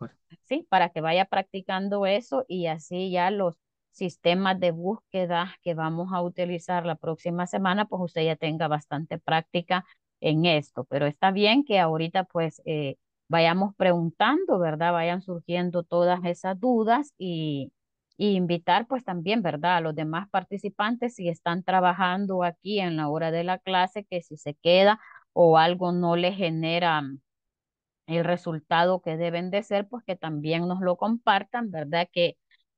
para que vaya practicando eso y así ya los sistemas de búsqueda que vamos a utilizar la próxima semana, pues usted ya tenga bastante práctica en esto. Pero está bien que ahorita pues eh, vayamos preguntando, ¿verdad? Vayan surgiendo todas esas dudas y, y invitar pues también, ¿verdad? A los demás participantes si están trabajando aquí en la hora de la clase, que si se queda o algo no le genera el resultado que deben de ser, pues que también nos lo compartan, ¿verdad? Que,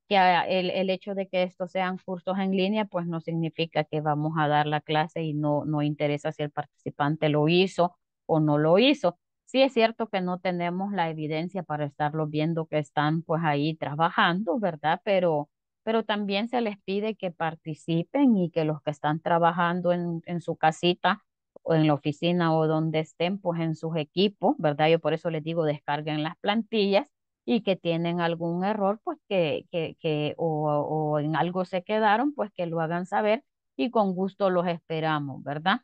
que el, hecho de que estos sean cursos en línea, pues no significa que vamos a dar la clase y no, no interesa si el participante lo hizo o no lo hizo. Sí es cierto que no tenemos la evidencia para estarlo viendo que están pues ahí trabajando, ¿verdad? Pero, pero también se les pide que participen y que los que están trabajando en, en su casita, o en la oficina o donde estén, pues en sus equipos, ¿verdad? Yo por eso les digo, descarguen las plantillas y que tienen algún error, pues que, o, o en algo se quedaron, pues que lo hagan saber y con gusto los esperamos, ¿verdad?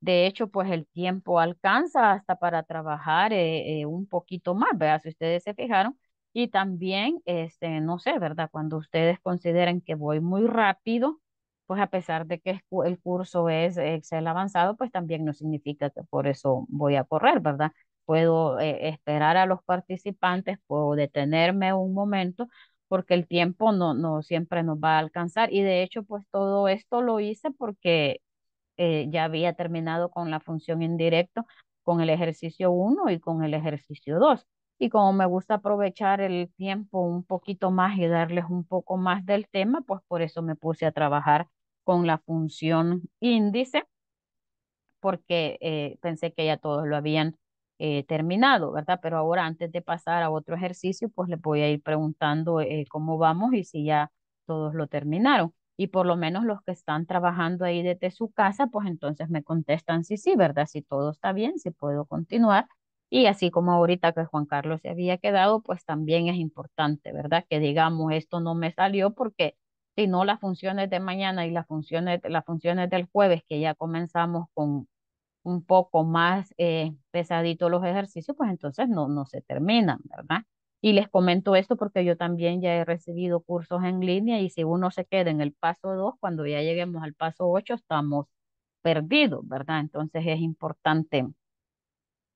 De hecho, pues el tiempo alcanza hasta para trabajar eh, eh, un poquito más, ¿verdad? Si ustedes se fijaron. Y también, este, no sé, ¿verdad? Cuando ustedes consideren que voy muy rápido, pues a pesar de que el curso es Excel avanzado, pues también no significa que por eso voy a correr, ¿verdad? Puedo eh, esperar a los participantes, puedo detenerme un momento, porque el tiempo no, no siempre nos va a alcanzar. Y de hecho, pues todo esto lo hice porque eh, ya había terminado con la función en directo, con el ejercicio 1 y con el ejercicio 2. Y como me gusta aprovechar el tiempo un poquito más y darles un poco más del tema, pues por eso me puse a trabajar con la función índice, porque eh, pensé que ya todos lo habían eh, terminado, ¿verdad? Pero ahora antes de pasar a otro ejercicio, pues les voy a ir preguntando eh, cómo vamos y si ya todos lo terminaron. Y por lo menos los que están trabajando ahí desde su casa, pues entonces me contestan si sí, ¿verdad? Si todo está bien, si puedo continuar. Y así como ahorita que Juan Carlos se había quedado, pues también es importante, ¿verdad? Que digamos, esto no me salió porque y no las funciones de mañana y las funciones, las funciones del jueves, que ya comenzamos con un poco más eh, pesaditos los ejercicios, pues entonces no, no se terminan, ¿verdad? Y les comento esto porque yo también ya he recibido cursos en línea y si uno se queda en el paso 2, cuando ya lleguemos al paso 8 estamos perdidos, ¿verdad? Entonces es importante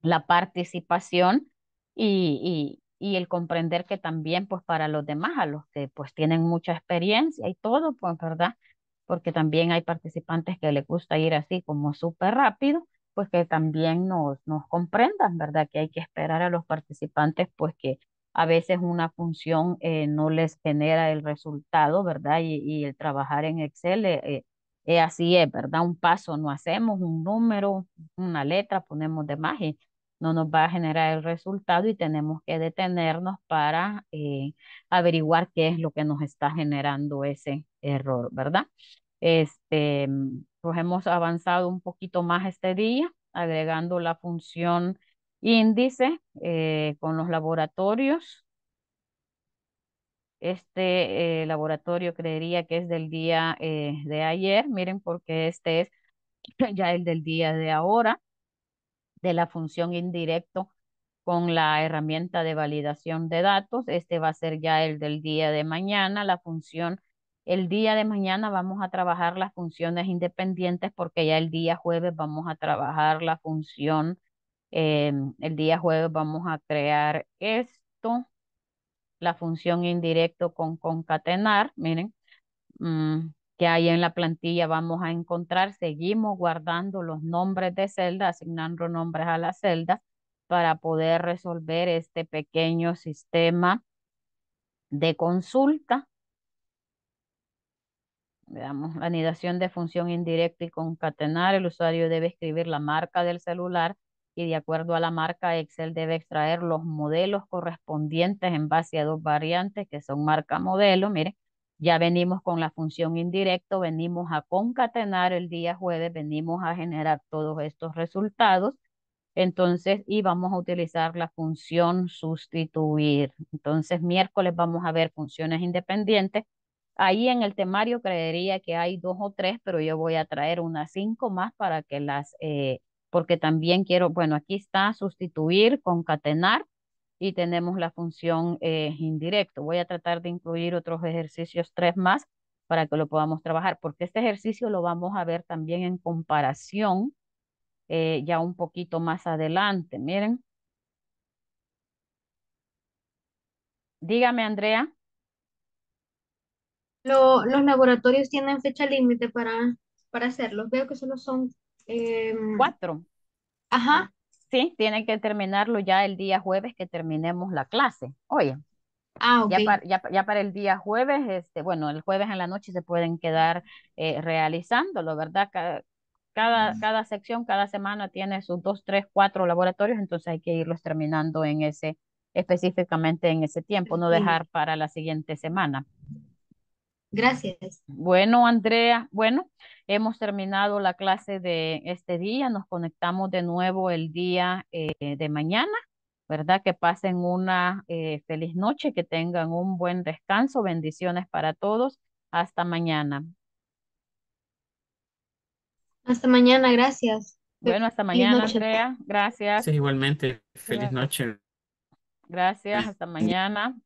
la participación y, y el comprender que también pues para los demás, a los que pues tienen mucha experiencia y todo, pues verdad, porque también hay participantes que les gusta ir así como súper rápido, pues que también nos, nos comprendan, ¿verdad? Que hay que esperar a los participantes pues que a veces una función eh, no les genera el resultado, ¿verdad? Y, el trabajar en Excel es eh, eh, así es, ¿verdad? Un paso no hacemos, un número, una letra ponemos de más no nos va a generar el resultado y tenemos que detenernos para eh, averiguar qué es lo que nos está generando ese error, ¿verdad? Este, pues hemos avanzado un poquito más este día, agregando la función índice eh, con los laboratorios. Este eh, laboratorio creería que es del día de ayer, miren porque este es ya el del día de ahora de la función indirecto con la herramienta de validación de datos. Este va a ser ya el del día de mañana, la función. El día de mañana vamos a trabajar las funciones independientes porque ya el día jueves vamos a trabajar la función. Em, el día jueves vamos a crear esto, la función indirecto con concatenar. Miren, mm, que hay en la plantilla vamos a encontrar, seguimos guardando los nombres de celda, asignando nombres a las celdas para poder resolver este pequeño sistema de consulta. Veamos, anidación de función indirecta y concatenar. El usuario debe escribir la marca del celular y de acuerdo a la marca Excel debe extraer los modelos correspondientes en base a dos variantes que son marca modelo, miren ya venimos con la función indirecto, venimos a concatenar el día jueves, venimos a generar todos estos resultados. Entonces, y vamos a utilizar la función sustituir. Entonces, miércoles vamos a ver funciones independientes. Ahí en el temario creería que hay dos o tres, pero yo voy a traer unas cinco más para que las, eh, porque también quiero, bueno, aquí está sustituir, concatenar y tenemos la función eh, indirecto. Voy a tratar de incluir otros ejercicios, tres más, para que lo podamos trabajar, porque este ejercicio lo vamos a ver también en comparación eh, ya un poquito más adelante. Miren. Dígame, Andrea. los laboratorios tienen fecha límite para, para hacerlos. Veo que solo son... Em, Cuatro. Ajá. Sí, tienen que terminarlo ya el día jueves que terminemos la clase. Oye, Ah, ya, para, el día jueves, este, bueno, el jueves en la noche se pueden quedar eh, realizándolo, ¿verdad? Cada, cada, cada, sección, cada semana tiene sus dos, tres, cuatro laboratorios, entonces hay que irlos terminando en ese, específicamente en ese tiempo, no dejar para la siguiente semana. Gracias. Bueno, Andrea, bueno, hemos terminado la clase de este día. Nos conectamos de nuevo el día eh, de mañana, ¿verdad? Que pasen una eh, feliz noche, que tengan un buen descanso. Bendiciones para todos. Hasta mañana. Hasta mañana, gracias. Bueno, hasta mañana, Andrea. Gracias. Sí, igualmente. Feliz noche. Gracias, hasta mañana.